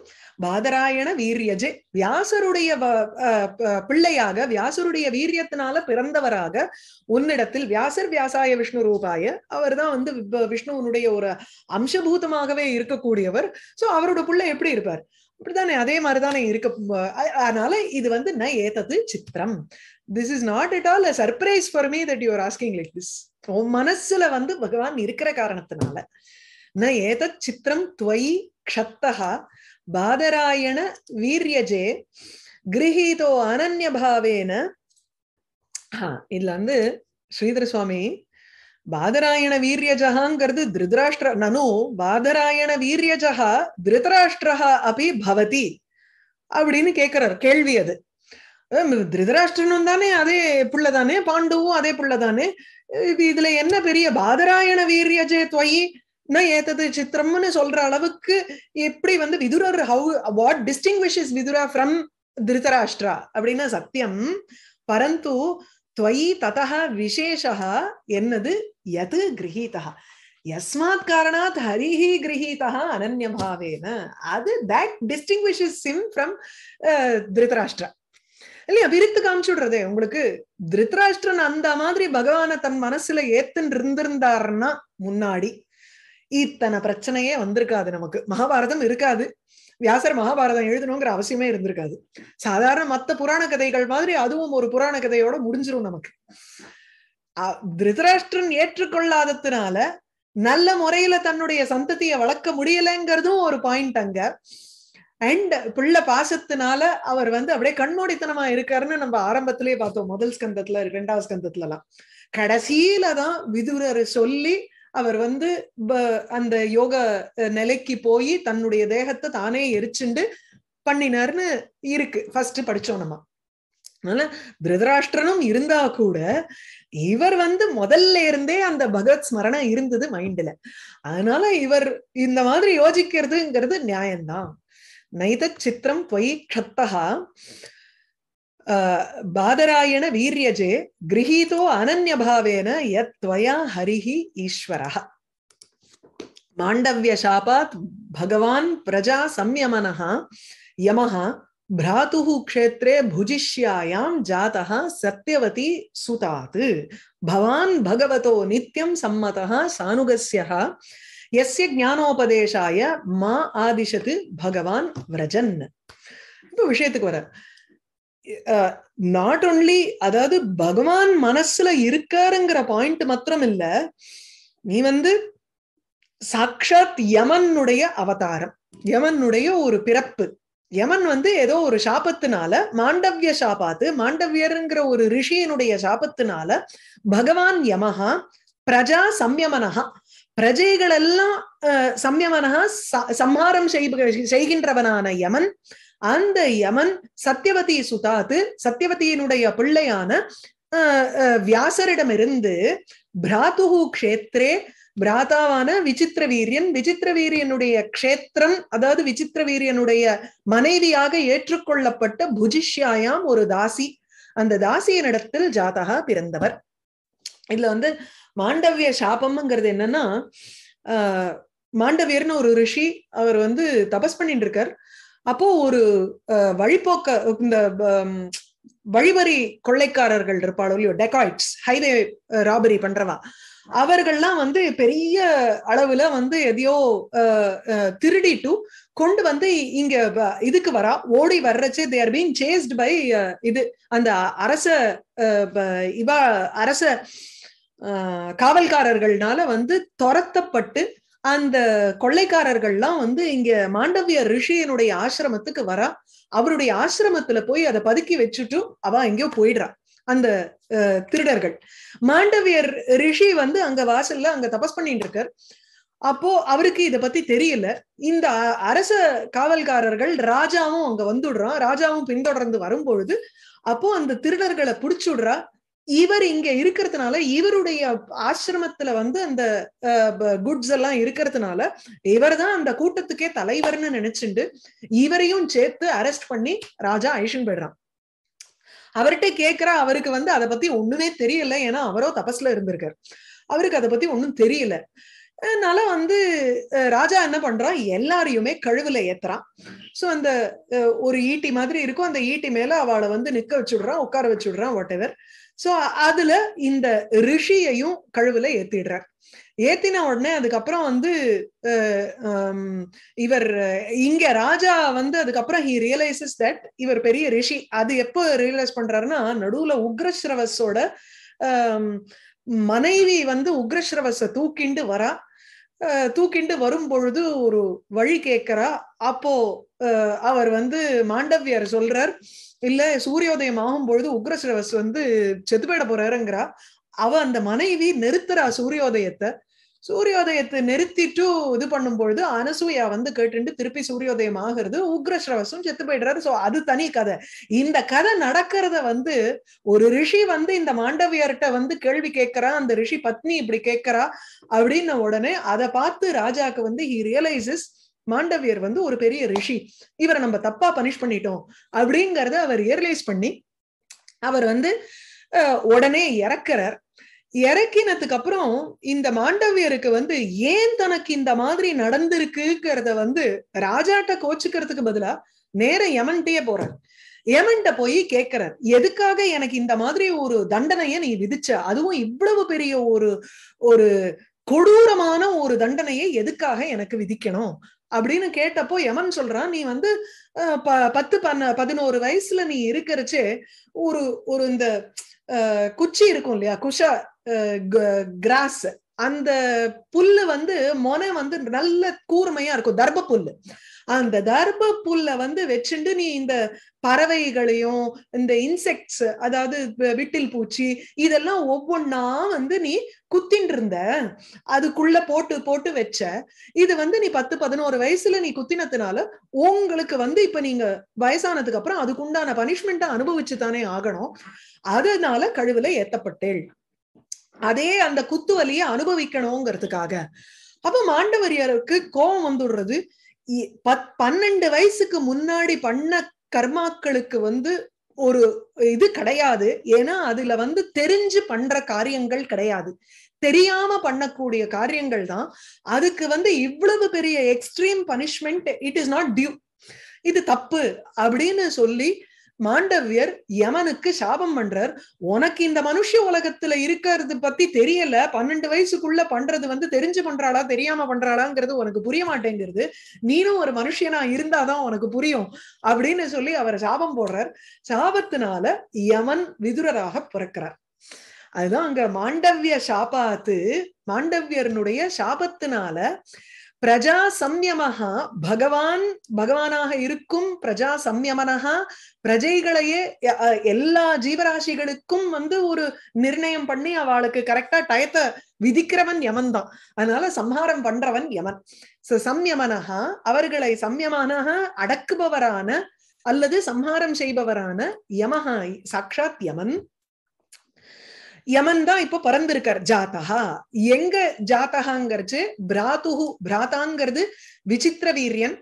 பாதராயண வீரியஜே வியாசருடைய பிள்ளையாக வியாசருடைய வீரியத்தினால பிறந்தவராக உன்னிடத்தில் வியாசர் வியாசாய விஷ்ணு ரூபாய அவர் தான் வந்து விஷ்ணுவனுடைய ஒரு அம்சபூதமாகவே இருக்கக்கூடியவர் சோ அவரோட பிள்ளை எப்படி இருப்பார் இப்படிதானே அதே மாதிரிதானே இருக்க அதனால இது வந்து ந ஏத்தது சித்திரம் this is not at all surprise surprise for me that you are asking like this உன் மனசுல வந்து பகவான் இருக்கிற காரணத்தினால ந ஏதத் சித்திரம் துவயி க்ஷத்தகா பாதராயண வீரியஜே கிரகீதோ அனன்யபாவேன இதுல வந்து ஸ்ரீதர சுவாமி பாதராயண வீரியஜகாங்கிறது திருதராஷ்டிர நனு பாதராயண வீரியஜகா திருதராஷ்டிரஹா அப்படி பவதி அப்படின்னு கேட்கிறார் கேள்வி அது திருதராஷ்டிரனும் தானே அதே புள்ளதானே பாண்டுவும் அதே புள்ளதானே இதுல என்ன பெரிய பாதராயண வீரியஜே தொயி ஏத்தது சித்திரம்னு சொல்ற அளவுக்கு எப்படி வந்து Vidurar how what is Vidura from Dhritarashtra அப்படின்னா சத்தியம் பரந்து துவயி ததா விசேஷா என்னது யத் கிரகீதா எஸ்மாத் காரணாத் ஹரிஹி கிரகீதா அனன்யபாவேன அது that distinguishes him from Dhritarashtra இல்லையா விரித்து காமிச்சுடுறதே உங்களுக்கு திருத்ராஷ்டிரன் அந்த மாதிரி பகவான தன் மனசுல ஏத்துன்னு இருந்திருந்தாருன்னா முன்னாடி இத்தனை பிரச்சனையே வந்திருக்காது நமக்கு மகாபாரதம் இருக்காது வியாசர் மகாபாரதம் எழுதணுங்கிற அவசியமே இருந்திருக்காது சாதாரண மத்த புராண கதைகள் மாதிரி அதுவும் ஒரு புராண கதையோட முடிஞ்சிரும் நமக்கு திருதராஷ்டிரன் ஏற்றுக்கொள்ளாததுனால நல்ல முறையில தன்னுடைய சந்ததிய வளர்க்க முடியலைங்கிறதும் ஒரு பாயிண்ட் அங்க அண்ட் பிள்ளை பாசத்தினால அவர் வந்து அப்படியே கண்மூடித்தனமா இருக்காருன்னு நம்ம ஆரம்பத்திலேயே பார்த்தோம் முதல் ஸ்கந்தத்துல ரெண்டாவது ஸ்கந்தத்துல எல்லாம் கடைசியில தான் விதுரர் சொல்லி அவர் வந்து அந்த யோக நிலைக்கு போய் தன்னுடைய தேகத்தை தானே எரிச்சுண்டு பண்ணினார்னு இருக்கு ஃபர்ஸ்ட் படிச்சோம் நம்ம அதனால திருதராஷ்டிரனும் இருந்தா கூட இவர் வந்து முதல்ல இருந்தே அந்த பகவத் ஸ்மரணம் இருந்தது மைண்ட்ல அதனால இவர் இந்த மாதிரி யோசிக்கிறதுங்கிறது நியாயம்தான் நைத சித்திரம் பொய் க்ஷத்தகா பாதராயண வீரியஜே கிரகீதோ அனன்யபாவேன யத் துவயா ஹரிஹி ஈஸ்வரஹா மாண்டவிய சாபாத் பகவான் பிரஜா சம்யமனஹா யமஹா பிராதுகு க்ஷேத்ரே புஜிஷ்யாயாம் ஜாதா சத்தியவதி சுதாத் பவான் பகவதோ நித்தியம் சம்மதா சானுகஸ்யா எஸ்ய ஞானோபதேசாய மா ஆதிஷத்து பகவான் விரஜன் இப்போ விஷயத்துக்கு வர நாட் ஓன்லி அதாவது பகவான் மனசுல இருக்காருங்கிற பாயிண்ட் மாத்திரம் இல்ல நீ வந்து சாக்ஷாத் யமனுடைய அவதாரம் யமனுடைய ஒரு பிறப்பு யமன் வந்து ஏதோ ஒரு சாபத்தினால மாண்டவ்ய சாபாத்து மாண்டவியருங்கிற ஒரு ரிஷியனுடைய சாபத்தினால பகவான் யமஹா பிரஜா சம்யமனஹா பிரஜைகள் எல்லாம் சம்யமனஹா சம்ஹாரம் செய்கின்றவனான யமன் அந்த யமன் சத்தியவதி சுதாத்து சத்தியவதியினுடைய பிள்ளையான வியாசரிடமிருந்து பிராத்துகு கஷேத்திரே பிராதாவான விசித்திர வீரியன் விசித்திர வீரியனுடைய க்ஷேத்திரம் அதாவது விசித்திர வீரியனுடைய மனைவியாக ஏற்றுக்கொள்ளப்பட்ட புஜிஷ்யாயாம் ஒரு தாசி அந்த தாசியனிடத்தில் ஜாதகா பிறந்தவர் இதுல வந்து மாண்டவிய சாபம்ங்கிறது என்னன்னா ஆஹ் மாண்டவியர்னு ஒரு ரிஷி அவர் வந்து தபஸ் பண்ணிட்டு இருக்கார் அப்போ ஒரு வழிபோக்க இந்த வழிவரி கொள்ளைக்காரர்கள் இருப்பாளோ இல்லையோ டெக்காய்ட்ஸ் ஹைவே ராபரி பண்றவா அவர்கள்லாம் வந்து பெரிய அளவுல வந்து எதையோ திருடிட்டு கொண்டு வந்து இங்க இதுக்கு வரா ஓடி வர்றச்சு they are being chased by இது அந்த அரச இவா அரச காவல்காரர்கள்னால வந்து துரத்தப்பட்டு அந்த கொள்ளைக்காரர்கள்லாம் வந்து இங்க மாண்டவிய ரிஷியனுடைய ஆசிரமத்துக்கு வரா அவருடைய ஆசிரமத்துல போய் அதை பதுக்கி வச்சுட்டு அவ எங்கேயோ போயிடுறான் அந்த திருடர்கள் மாண்டவியர் ரிஷி வந்து அங்க வாசல்ல அங்க தபஸ் பண்ணிட்டு இருக்கார் அப்போ அவருக்கு இதை பத்தி தெரியல இந்த அரச காவல்காரர்கள் ராஜாவும் அங்க வந்துடுறான் ராஜாவும் பின்தொடர்ந்து வரும்பொழுது அப்போ அந்த திருடர்களை புடிச்சுடுறா இவர் இங்க இருக்கிறதுனால இவருடைய ஆசிரமத்துல வந்து அந்த குட்ஸ் எல்லாம் இருக்கிறதுனால இவர் தான் அந்த கூட்டத்துக்கே தலைவர்னு நினைச்சுண்டு இவரையும் சேர்த்து அரெஸ்ட் பண்ணி ராஜா ஐஷன் போயிடுறான் அவர்கிட்ட கேட்கிறா அவருக்கு வந்து அதை பத்தி ஒண்ணுமே தெரியல ஏன்னா அவரோ தபஸ்ல இருந்திருக்காரு அவருக்கு அதை பத்தி ஒன்னும் தெரியல அதனால வந்து ராஜா என்ன பண்றான் எல்லாரையுமே கழுவுல ஏத்துறான் சோ அந்த ஒரு ஈட்டி மாதிரி இருக்கும் அந்த ஈட்டி மேல அவளை வந்து நிக்க வச்சுடுறான் உட்கார வச்சுடுறான் வாட் எவர் சோ அதுல இந்த ரிஷியையும் கழுவுல ஏத்திடுறான் ஏத்தின உடனே அதுக்கப்புறம் வந்து இவர் இங்க ராஜா வந்து அதுக்கப்புறம் ஹி ரியலைசஸ் தட் இவர் பெரிய ரிஷி அது எப்போ ரியலைஸ் பண்றாருன்னா நடுவுல உக்ரஸ்ரவஸோட மனைவி வந்து உக்ரஸ்ரவச தூக்கிண்டு வரா தூக்கிண்டு வரும் பொழுது ஒரு வழி கேட்கிறா அப்போ அவர் வந்து மாண்டவியார் சொல்றார் இல்ல சூரியோதயம் ஆகும் பொழுது உக்ரஸ்ரவஸ் வந்து செத்துப்பேட போறாருங்கிறா அவ அந்த மனைவி நிறுத்துறா சூரியோதயத்தை சூரியோதயத்தை நிறுத்திட்டு இது பண்ணும் பொழுது அனசூயா வந்து கேட்டுட்டு திருப்பி சூரியோதயம் ஆகிறது உக்ரஸ்ரவசும் செத்து போயிடுறாரு சோ அது தனி கதை இந்த கதை நடக்கிறத வந்து ஒரு ரிஷி வந்து இந்த மாண்டவியர்கிட்ட வந்து கேள்வி கேட்கறா அந்த ரிஷி பத்னி இப்படி கேட்கறா அப்படின்ன உடனே அதை பார்த்து ராஜாக்கு வந்து ஹி ரியலைசஸ் மாண்டவியர் வந்து ஒரு பெரிய ரிஷி இவரை நம்ம தப்பா பனிஷ் பண்ணிட்டோம் அப்படிங்கறத அவர் ரியலைஸ் பண்ணி அவர் வந்து உடனே இறக்குறார் இறக்கினதுக்கு அப்புறம் இந்த மாண்டவியருக்கு வந்து ஏன் தனக்கு இந்த மாதிரி நடந்திருக்குங்கிறத வந்து ராஜாட்ட கோச்சுக்கிறதுக்கு பதிலா நேர யமன்ட்டே போறார் யமன்கிட்ட போய் கேட்கிறார் எதுக்காக எனக்கு இந்த மாதிரி ஒரு தண்டனையை நீ விதிச்ச அதுவும் இவ்வளவு பெரிய ஒரு ஒரு கொடூரமான ஒரு தண்டனையை எதுக்காக எனக்கு விதிக்கணும் அப்படின்னு கேட்டப்போ யமன் சொல்றான் நீ வந்து பத்து பன்ன பதினோரு வயசுல நீ இருக்கிறச்சே ஒரு ஒரு இந்த குச்சி இருக்கும் இல்லையா குஷா கிராஸ் அந்த புல்லு வந்து மொனை வந்து நல்ல கூர்மையா இருக்கும் தர்ப புல்லு அந்த தர்ப புல்ல வந்து வச்சுண்டு நீ இந்த பறவைகளையும் இந்த இன்செக்ட்ஸ் அதாவது விட்டில் பூச்சி இதெல்லாம் ஒவ்வொன்னா வந்து நீ குத்தின்னு இருந்த அதுக்குள்ள போட்டு போட்டு வச்ச இது வந்து நீ பத்து பதினோரு வயசுல நீ குத்தினதுனால உங்களுக்கு வந்து இப்ப நீங்க வயசானதுக்கு அப்புறம் அதுக்குண்டான பனிஷ்மெண்ட்டை அனுபவிச்சு தானே ஆகணும் அதனால கழுவுல ஏத்தப்பட்டேள் அதே அந்த குத்து வலியை அனுபவிக்கணுங்கிறதுக்காக அப்ப மாண்டவரியருக்கு கோபம் வந்துடுறது பன்னெண்டு வயசுக்கு முன்னாடி பண்ண கர்மாக்களுக்கு வந்து ஒரு இது கிடையாது ஏன்னா அதுல வந்து தெரிஞ்சு பண்ற காரியங்கள் கிடையாது தெரியாம பண்ணக்கூடிய காரியங்கள் தான் அதுக்கு வந்து இவ்வளவு பெரிய extreme punishment it is not due இது தப்பு அப்படின்னு சொல்லி மாண்டவியர் யமனுக்கு சாபம் பண்றார் உனக்கு இந்த மனுஷ உலகத்துல இருக்கிறது பத்தி தெரியல பன்னெண்டு வயசுக்குள்ள பண்றது வந்து தெரிஞ்சு பண்றாளா தெரியாம பண்றாளாங்கிறது உனக்கு புரிய மாட்டேங்கிறது நீனும் ஒரு மனுஷனா இருந்தாதான் உனக்கு புரியும் அப்படின்னு சொல்லி அவர் சாபம் போடுறார் சாபத்தினால யமன் விதுரராக பிறக்கிறார் அதுதான் அங்க மாண்டவிய சாபாத்து மாண்டவியனுடைய சாபத்தினால பிரஜா சம்யமஹா பகவான் பகவானாக இருக்கும் பிரஜா சம்யமனஹா பிரஜைகளையே எல்லா ஜீவராசிகளுக்கும் வந்து ஒரு நிர்ணயம் பண்ணி அவளுக்கு கரெக்டா டயத்தை விதிக்கிறவன் யமன் தான் அதனால சம்ஹாரம் பண்றவன் யமன் சம்யமனஹா அவர்களை சம்யமான அடக்குபவரான அல்லது சம்ஹாரம் செய்பவரான யமஹா சாட்சாத் யமன் யமன் தான் இப்ப பறந்திருக்கார் ஜாத்தகா எங்க ஜாத்தகாங்கிறது பிராத்துஹு பிராத்தாங்கிறது விசித்திர வீரியன்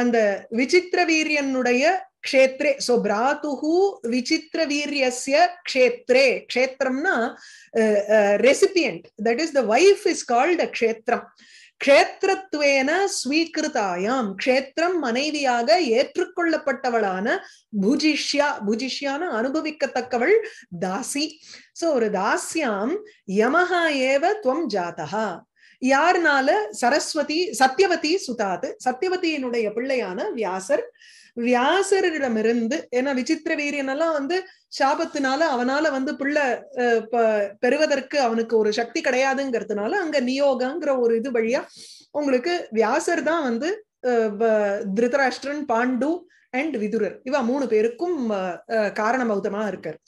அந்த விசித்திர வீரியனுடைய கஷேத்ரே சோ பிராத்துஹு விசித்திர வீரியசிய கஷேத்ரே க்ஷேத்திரம்னா recipient that is the wife is called a க்ஷேத்திரம் க்ஷேத்திரத்துவேன ஸ்வீகிருதாயாம் கஷேத்திரம் மனைவியாக ஏற்றுக்கொள்ளப்பட்டவளான புஜிஷ்யா புஜிஷ்யான அனுபவிக்கத்தக்கவள் தாசி சோ ஒரு தாசியாம் யமஹா ஏவ துவம் ஜாதகா யாருனால சரஸ்வதி சத்யவதி சுதாது சத்யவதியினுடைய பிள்ளையான வியாசர் வியாசரிடமிருந்து ஏன்னா விசித்திர வீரியனெல்லாம் வந்து சாபத்தினால அவனால வந்து பிள்ளை பெறுவதற்கு அவனுக்கு ஒரு சக்தி கிடையாதுங்கிறதுனால அங்க நியோகங்கிற ஒரு இது வழியா உங்களுக்கு வியாசர் தான் வந்து திருதராஷ்டிரன் பாண்டு அண்ட் விதுரர் இவா மூணு பேருக்கும் காரணபௌதமா இருக்கார்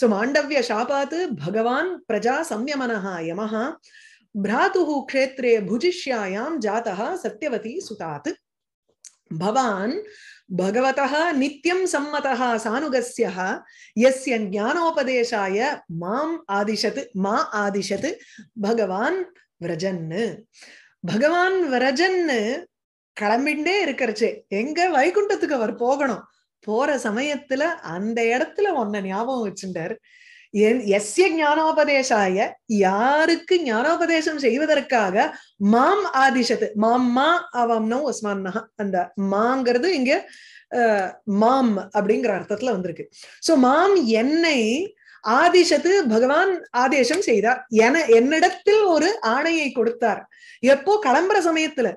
சோ மாண்டவிய சாபாத்து பகவான் பிரஜா சம்யமனஹா யமஹா பிராதுஹு கஷேத்ரே புஜிஷ்யாயாம் ஜாதா சத்யவதி சுதாத் பவான் பகவதா நித்தியம் சம்மதா சானுகசியா எஸ்ய ஞானோபதேசாய மாம் ஆதிஷத்து மா ஆதிஷத்து பகவான் விரஜன்னு பகவான் விரஜன்னு கிளம்பிண்டே இருக்கிறச்சே எங்க வைகுண்டத்துக்கு அவர் போகணும் போற சமயத்துல அந்த இடத்துல உன்னை ஞாபகம் வச்சுட்டார் எஸ்ய ஞானோபதேசாய யாருக்கு ஞானோபதேசம் செய்வதற்காக மாம் ஆதிஷத்து மாம் மா அவம்னோ உஸ்மான் அந்த மாங்கிறது இங்க மாம் அப்படிங்கிற அர்த்தத்துல வந்திருக்கு சோ மாம் என்னை ஆதிஷத்து பகவான் ஆதேசம் செய்தார் என என்னிடத்தில் ஒரு ஆணையை கொடுத்தார் எப்போ கிளம்புற சமயத்துல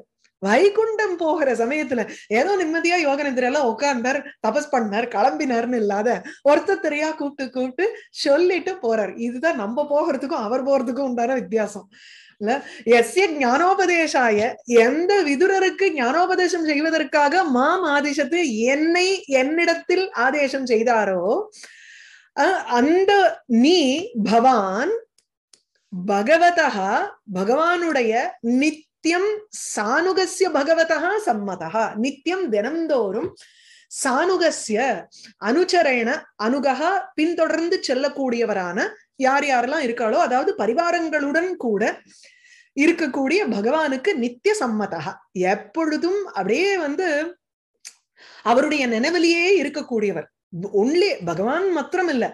வைகுண்டம் போகிற சமயத்துல ஏதோ நிம்மதியா யோக நிதிரெல்லாம் உட்கார்ந்தார் தபஸ் பண்ணார் கிளம்பினார்னு இல்லாத ஒருத்தரையா கூப்பிட்டு கூப்பிட்டு சொல்லிட்டு போறார் இதுதான் நம்ம போகிறதுக்கும் அவர் போறதுக்கும் உண்டான வித்தியாசம் இல்ல ஞானோபதேசாய எந்த விதுரருக்கு ஞானோபதேசம் செய்வதற்காக மாம் ஆதிசத்து என்னை என்னிடத்தில் ஆதேசம் செய்தாரோ அந்த நீ பவான் பகவதா பகவானுடைய நித் நித்தியம் சானுகசிய பகவதா சம்மதா நித்தியம் தினந்தோறும் சானுகசிய அனுச்சரேன அனுகா பின்தொடர்ந்து செல்லக்கூடியவரான யார் யாரெல்லாம் இருக்காளோ அதாவது பரிவாரங்களுடன் கூட இருக்கக்கூடிய பகவானுக்கு நித்திய சம்மதா எப்பொழுதும் அப்படியே வந்து அவருடைய நினைவிலேயே இருக்கக்கூடியவர் ஒன்லி பகவான் மாத்திரம் இல்ல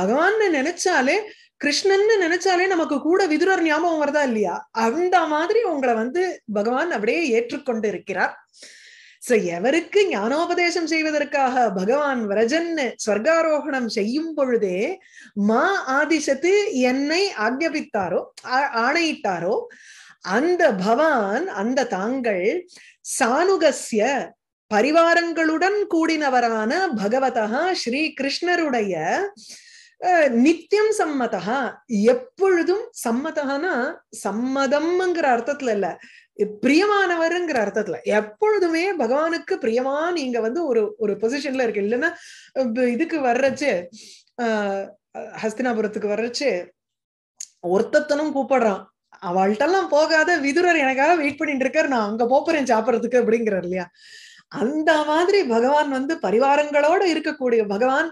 பகவான் நினைச்சாலே கிருஷ்ணன்னு நினைச்சாலே நமக்கு கூட விதுரர் ஞாபகம் வருதா இல்லையா அந்த மாதிரி உங்களை வந்து பகவான் அப்படியே ஏற்றுக்கொண்டு இருக்கிறார் சோ எவருக்கு ஞானோபதேசம் செய்வதற்காக பகவான் விரஜன்னு சொர்க்காரோகணம் செய்யும் பொழுதே மா ஆதிசத்து என்னை ஆக்ஞபித்தாரோ ஆணையிட்டாரோ அந்த பவான் அந்த தாங்கள் சானுகசிய பரிவாரங்களுடன் கூடினவரான பகவதா ஸ்ரீ கிருஷ்ணருடைய நித்தியம் சம்மதா எப்பொழுதும் சம்மதானா சம்மதம்ங்கிற அர்த்தத்துல இல்ல பிரியமானவருங்கிற அர்த்தத்துல எப்பொழுதுமே பகவானுக்கு பிரியமா நீங்க வந்து ஒரு ஒரு பொசிஷன்ல இருக்கு இல்லைன்னா இதுக்கு வர்றச்சு ஆஹ் ஹஸ்தினாபுரத்துக்கு வர்றச்சு ஒருத்தத்தனும் கூப்பிடுறான் எல்லாம் போகாத விதுரர் எனக்காக வெயிட் பண்ணிட்டு இருக்காரு நான் அங்க போறேன் சாப்பிடறதுக்கு அப்படிங்கிறார் இல்லையா அந்த மாதிரி பகவான் வந்து பரிவாரங்களோட இருக்கக்கூடிய பகவான்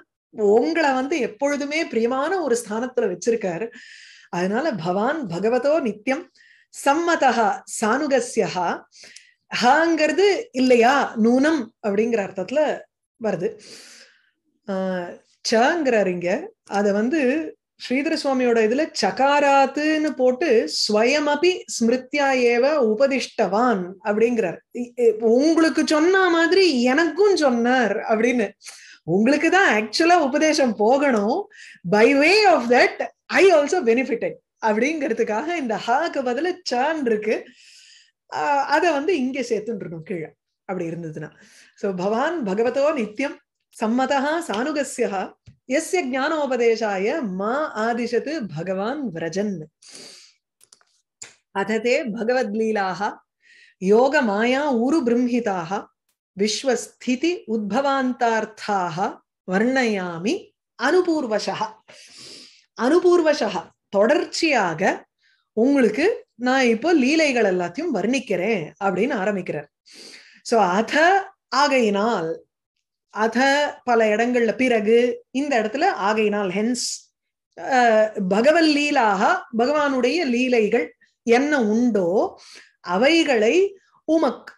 உங்களை வந்து எப்பொழுதுமே பிரியமான ஒரு ஸ்தானத்துல வச்சிருக்காரு அதனால பவான் பகவதோ நித்தியம் சம்மதா சானுகசியா ஹாங்கிறது இல்லையா நூனம் அப்படிங்கிற அர்த்தத்துல வருது சங்கிறாரு இங்க அத வந்து ஸ்ரீதர சுவாமியோட இதுல சகாராத்துன்னு போட்டு ஸ்வயமபி ஸ்மிருத்யா ஏவ உபதிஷ்டவான் அப்படிங்கிறார் உங்களுக்கு சொன்ன மாதிரி எனக்கும் சொன்னார் அப்படின்னு உங்களுக்கு தான் ஆக்சுவலா உபதேசம் போகணும் by way of that I also benefitted அப்படிங்கிறதுக்காக இந்த ஹாக்கு பதில சான் இருக்கு அதை வந்து இங்கே சேர்த்துட்டுருணும் கீழே அப்படி இருந்ததுன்னா ஸோ பவான் பகவதோ நித்தியம் சம்மதா சானுகசியா எஸ் ஜானோபதேசாய மா ஆதிஷத்து பகவான் விரஜன் அததே பகவத்லீலாக யோக மாயா உரு பிரம்மிதாக விஸ்வஸ்திதி உத்பவாந்தார்த்தாக வர்ணயாமி அனுபூர்வசக அனுபூர்வசக தொடர்ச்சியாக உங்களுக்கு நான் இப்போ லீலைகள் எல்லாத்தையும் வர்ணிக்கிறேன் அப்படின்னு ஆரம்பிக்கிறார் சோ அத ஆகையினால் அத பல இடங்கள்ல பிறகு இந்த இடத்துல ஆகையினால் ஹென்ஸ் பகவல் லீலாக பகவானுடைய லீலைகள் என்ன உண்டோ அவைகளை உமக்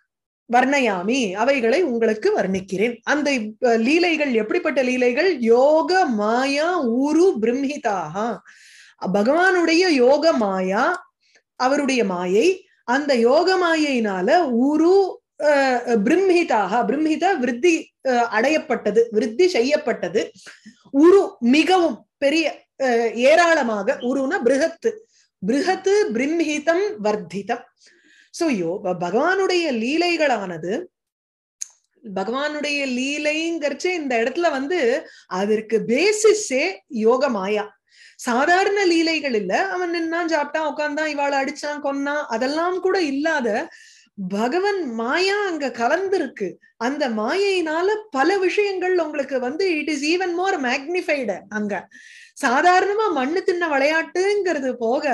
வர்ணயாமி அவைகளை உங்களுக்கு வர்ணிக்கிறேன் அந்த லீலைகள் எப்படிப்பட்ட லீலைகள் யோக மாயா ஊரு பிரம்மிதாக பகவானுடைய யோக மாயா அவருடைய மாயை அந்த யோக மாயையினால ஊரு பிரம்மிதாக பிரம்மித விருத்தி அடையப்பட்டது விருத்தி செய்யப்பட்டது உரு மிகவும் பெரிய ஏராளமாக உருனா பிருகத்து பிருகத்து பிரம்மிதம் வர்த்திதம் சோ யோ பகவானுடைய லீலைகளானது பகவானுடைய லீலைங்கிறச்சே இந்த இடத்துல வந்து அதற்கு பேசிஸே யோக மாயா சாதாரண லீலைகள் இல்ல அவன் நின்னா சாப்பிட்டான் உட்காந்தான் இவாளை அடிச்சான் கொன்னான் அதெல்லாம் கூட இல்லாத பகவன் மாயா அங்க கலந்துருக்கு அந்த மாயையினால பல விஷயங்கள் உங்களுக்கு வந்து it is even more magnified அங்க சாதாரணமா மண்ணு தின்ன விளையாட்டுங்கிறது போக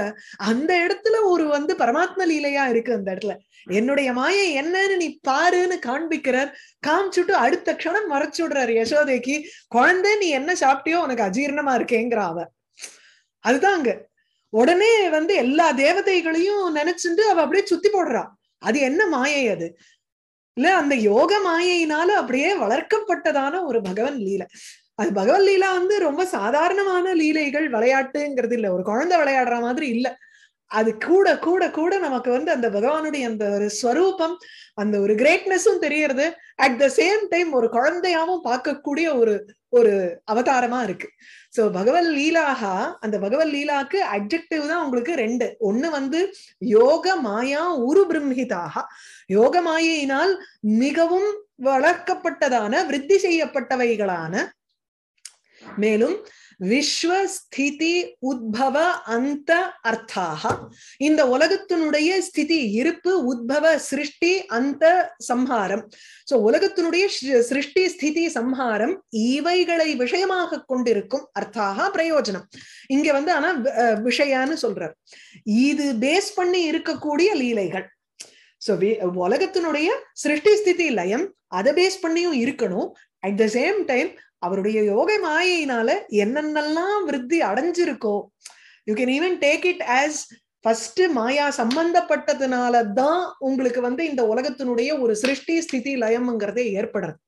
அந்த இடத்துல ஒரு வந்து பரமாத்ம லீலையா இருக்கு அந்த இடத்துல என்னுடைய மாயை என்னன்னு நீ பாருன்னு காண்பிக்கிறார் காமிச்சுட்டு அடுத்த க்ஷணம் விடுறாரு யசோதைக்கு குழந்தை நீ என்ன சாப்பிட்டியோ உனக்கு அஜீர்ணமா இருக்கேங்கிற அவ அதுதான் அங்க உடனே வந்து எல்லா தேவதைகளையும் நினைச்சுட்டு அவ அப்படியே சுத்தி போடுறா அது என்ன மாயை அது இல்ல அந்த யோக மாயையினால அப்படியே வளர்க்கப்பட்டதான ஒரு பகவன் லீலை அது பகவத் லீலா வந்து ரொம்ப சாதாரணமான லீலைகள் விளையாட்டுங்கிறது இல்லை ஒரு குழந்தை விளையாடுற மாதிரி இல்லை அது கூட கூட கூட நமக்கு வந்து அந்த பகவானுடைய அந்த ஒரு ஸ்வரூபம் அந்த ஒரு கிரேட்னஸும் தெரியறது அட் த சேம் டைம் ஒரு குழந்தையாவும் பார்க்கக்கூடிய ஒரு ஒரு அவதாரமா இருக்கு சோ பகவத் லீலாகா அந்த பகவத் லீலாக்கு அப்ஜெக்டிவ் தான் உங்களுக்கு ரெண்டு ஒண்ணு வந்து யோக மாயா உரு பிரம்மிதாக யோக மாயையினால் மிகவும் வளர்க்கப்பட்டதான விருத்தி செய்யப்பட்டவைகளான மேலும் விஸ்வஸ்திதி உத்பவ அந்த அர்த்தாக இந்த உலகத்தினுடைய ஸ்திதி இருப்பு உத்பவ சிருஷ்டி அந்த சம்ஹாரம் சோ உலகத்தினுடைய சிருஷ்டி ஸ்திதி சம்ஹாரம் இவைகளை விஷயமாக கொண்டிருக்கும் அர்த்தாக பிரயோஜனம் இங்க வந்து ஆனா விஷயான்னு சொல்றார் இது பேஸ் பண்ணி இருக்கக்கூடிய லீலைகள் சோ உலகத்தினுடைய சிருஷ்டி ஸ்திதி லயம் அதை பேஸ் பண்ணியும் இருக்கணும் அட் த சேம் டைம் அவருடைய யோக மாயினால என்னென்னலாம் விருத்தி அடைஞ்சிருக்கோ you can even take it as first மாயா சம்பந்தப்பட்டதுனால தான் உங்களுக்கு வந்து இந்த உலகத்தினுடைய ஒரு சிருஷ்டி ஸ்திதி லயம்ங்கிறதே ஏற்படுறது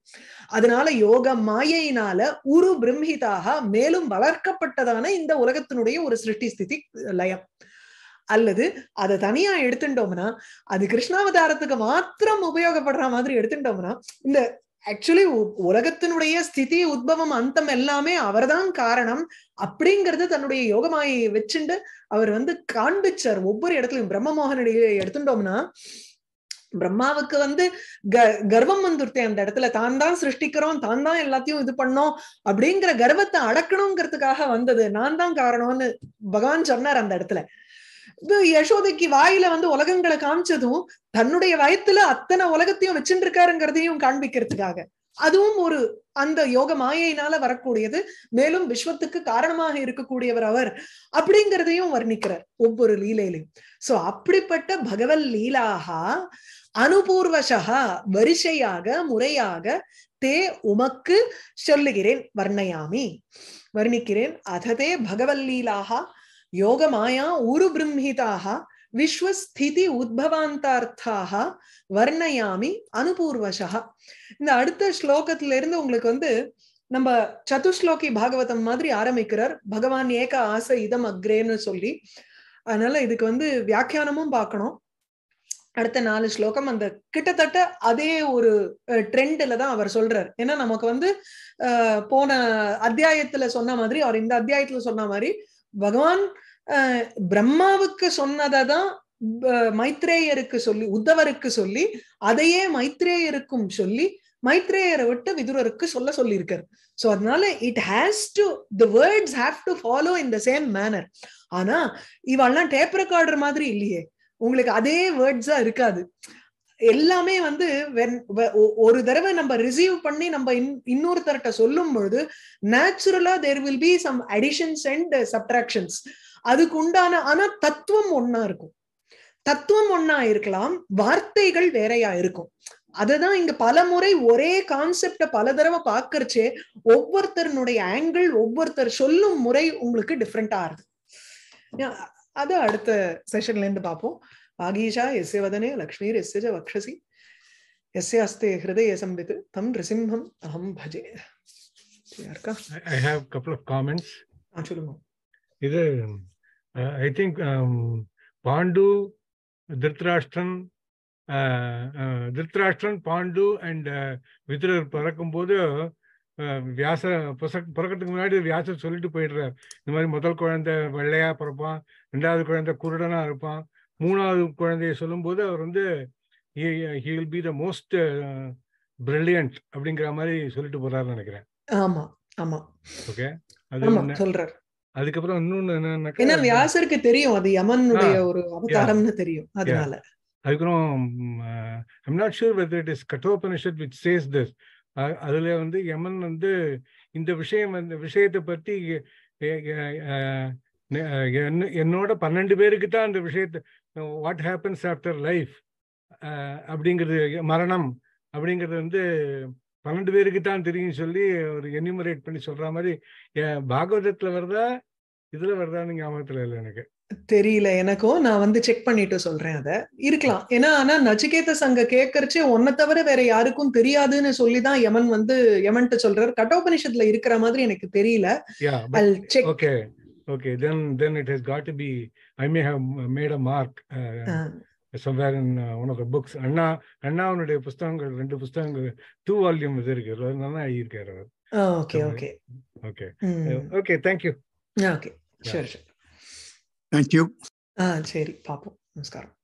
அதனால யோக மாயையினால உரு பிரம்மிதாக மேலும் வளர்க்கப்பட்டதான இந்த உலகத்தினுடைய ஒரு சிருஷ்டி ஸ்திதி லயம் அல்லது அதை தனியா எடுத்துட்டோம்னா அது கிருஷ்ணாவதாரத்துக்கு மாத்திரம் உபயோகப்படுற மாதிரி எடுத்துட்டோம்னா இந்த ஆக்சுவலி உலகத்தினுடைய ஸ்திதி உத்பவம் அந்தம் எல்லாமே அவர்தான் காரணம் அப்படிங்கறது தன்னுடைய யோகமாயை வச்சுண்டு அவர் வந்து காண்பிச்சார் ஒவ்வொரு இடத்துலயும் பிரம்ம பிரம்மமோகனுடைய எடுத்துட்டோம்னா பிரம்மாவுக்கு வந்து க கர்வம் வந்துருத்தே அந்த இடத்துல தான் தான் சிருஷ்டிக்கிறோம் தான் தான் எல்லாத்தையும் இது பண்ணோம் அப்படிங்கிற கர்வத்தை அடக்கணுங்கிறதுக்காக வந்தது நான் தான் காரணம்னு பகவான் சொன்னார் அந்த இடத்துல யசோதைக்கு வாயில வந்து உலகங்களை காமிச்சதும் தன்னுடைய வயத்துல அத்தனை உலகத்தையும் வச்சுட்டு இருக்காருங்கிறதையும் காண்பிக்கிறதுக்காக அதுவும் ஒரு அந்த யோக மாயையினால வரக்கூடியது மேலும் விஸ்வத்துக்கு காரணமாக இருக்கக்கூடியவர் அவர் அப்படிங்கிறதையும் வர்ணிக்கிறார் ஒவ்வொரு லீலையிலையும் சோ அப்படிப்பட்ட பகவல் லீலாகா அனுபூர்வசா வரிசையாக முறையாக தே உமக்கு சொல்லுகிறேன் வர்ணயாமி வர்ணிக்கிறேன் அததே பகவல் லீலாகா யோக மாயா உரு பிரம்மிதாக விஸ்வஸ்திதி உத்பவாந்தார்த்தாக வர்ணயாமி அனுபூர்வஷா இந்த அடுத்த ஸ்லோகத்துல இருந்து உங்களுக்கு வந்து நம்ம சதுஸ்லோகி பாகவதம் மாதிரி ஆரம்பிக்கிறார் பகவான் ஏக ஆசை இதம் அக்ரேன்னு சொல்லி அதனால இதுக்கு வந்து வியாக்கியானமும் பார்க்கணும் அடுத்த நாலு ஸ்லோகம் அந்த கிட்டத்தட்ட அதே ஒரு ட்ரெண்ட்ல தான் அவர் சொல்றாரு ஏன்னா நமக்கு வந்து போன அத்தியாயத்துல சொன்ன மாதிரி அவர் இந்த அத்தியாயத்துல சொன்ன மாதிரி பகவான் பிரம்மாவுக்கு சொன்னதை தான் மைத்ரேயருக்கு சொல்லி உத்தவருக்கு சொல்லி அதையே மைத்ரேயருக்கும் சொல்லி மைத்ரேயரை விட்டு விதுரருக்கு சொல்ல சொல்லியிருக்காரு சோ அதனால it has to the words have to follow in the same manner ஆனா இவாள்லாம் டேப் ரெக்கார்டர் மாதிரி இல்லையே உங்களுக்கு அதே வேர்ட்ஸா இருக்காது எல்லாமே வந்து ஒரு தடவை நம்ம ரிசீவ் பண்ணி நம்ம இன்னொருத்தர்கிட்ட சொல்லும் பொழுது நேச்சுரலா there will be some additions and subtractions அதுக்கு உண்டான ஆனா தத்துவம் ஒன்னா இருக்கும் தத்துவம் ஒன்னா இருக்கலாம் வார்த்தைகள் வேறையா இருக்கும் அததான் இங்க பல முறை ஒரே கான்செப்ட பல தடவை பாக்குறச்சே ஒவ்வொருத்தருனுடைய ஆங்கிள் ஒவ்வொருத்தர் சொல்லும் முறை உங்களுக்கு டிஃப்ரெண்டா ஆகுது அது அடுத்த செஷன்ல இருந்து பார்ப்போம் ஆகீஷா எஸ்ய வதனே लक्ष्मीर्यस्य च वक्षसि यस्य அஸ்தே हृदये संवित् तं नृसिंहम् अहं भजे I have couple of comments இது I think Pandu Dhritarashtran Dhritarashtran Pandu and Vidurar பிறக்கும்போது வியாச பிறக்கிறதுக்கு முன்னாடி வியாசர் சொல்லிட்டு போயிடுறார் இந்த மாதிரி முதல் குழந்தை வெள்ளையா பிறப்பான் ரெண்டாவது குழந்தை குருடனா இருப்பான் மூணாவது குழந்தைய போது அவர் வந்து he will be the most brilliant அப்படிங்கிற மாதிரி சொல்லிட்டு போறாரு நினைக்கிறேன் ஆமா ஆமா ஓகே அது சொல்றாரு அதுக்கப்புறம் இன்னொன்னு வியாசருக்கு தெரியும் அது யமனுடைய ஒரு அவதாரம்னு தெரியும் அதனால அதுக்கப்புறம் I'm not sure whether it is Kathopanishad with says this அதுல வந்து யமன் வந்து இந்த விஷயம் அந்த விஷயத்தை பத்தி என்னோட பன்னெண்டு பேருக்கு தான் அந்த விஷயத்தை வாட் ஹேப்பன்ஸ் ஆஃப்டர் லைஃப் அப்படிங்கிறது மரணம் அப்படிங்கிறது வந்து பன்னெண்டு பேருக்கு தான் தெரியும் சொல்லி ஒரு எனிமரேட் பண்ணி சொல்ற மாதிரி பாகவதத்துல வருதா இதுல வருதான்னு ஞாபகத்துல இல்லை எனக்கு தெரியல எனக்கும் நான் வந்து செக் பண்ணிட்டு சொல்றேன் அத இருக்கலாம் ஏன்னா ஆனா நச்சிகேத சங்க கேட்கறச்சு ஒன்ன தவிர வேற யாருக்கும் தெரியாதுன்னு சொல்லிதான் யமன் வந்து யமன்ட்டு சொல்றாரு கட்டோபனிஷத்துல இருக்கிற மாதிரி எனக்கு தெரியல okay then then it has got to be i may have made a mark uh, uh. somewhere in uh, one of the books அண்ணா அண்ணாவுடைய புஸ்தகங்கள் ரெண்டு புஸ்தகங்கள் டூ வால்யூம் இது இருக்கு நல்லா ஆகியிருக்காரு அவர் okay okay okay okay thank you okay sure sure thank you ஆ சரி பார்ப்போம் நமஸ்காரம்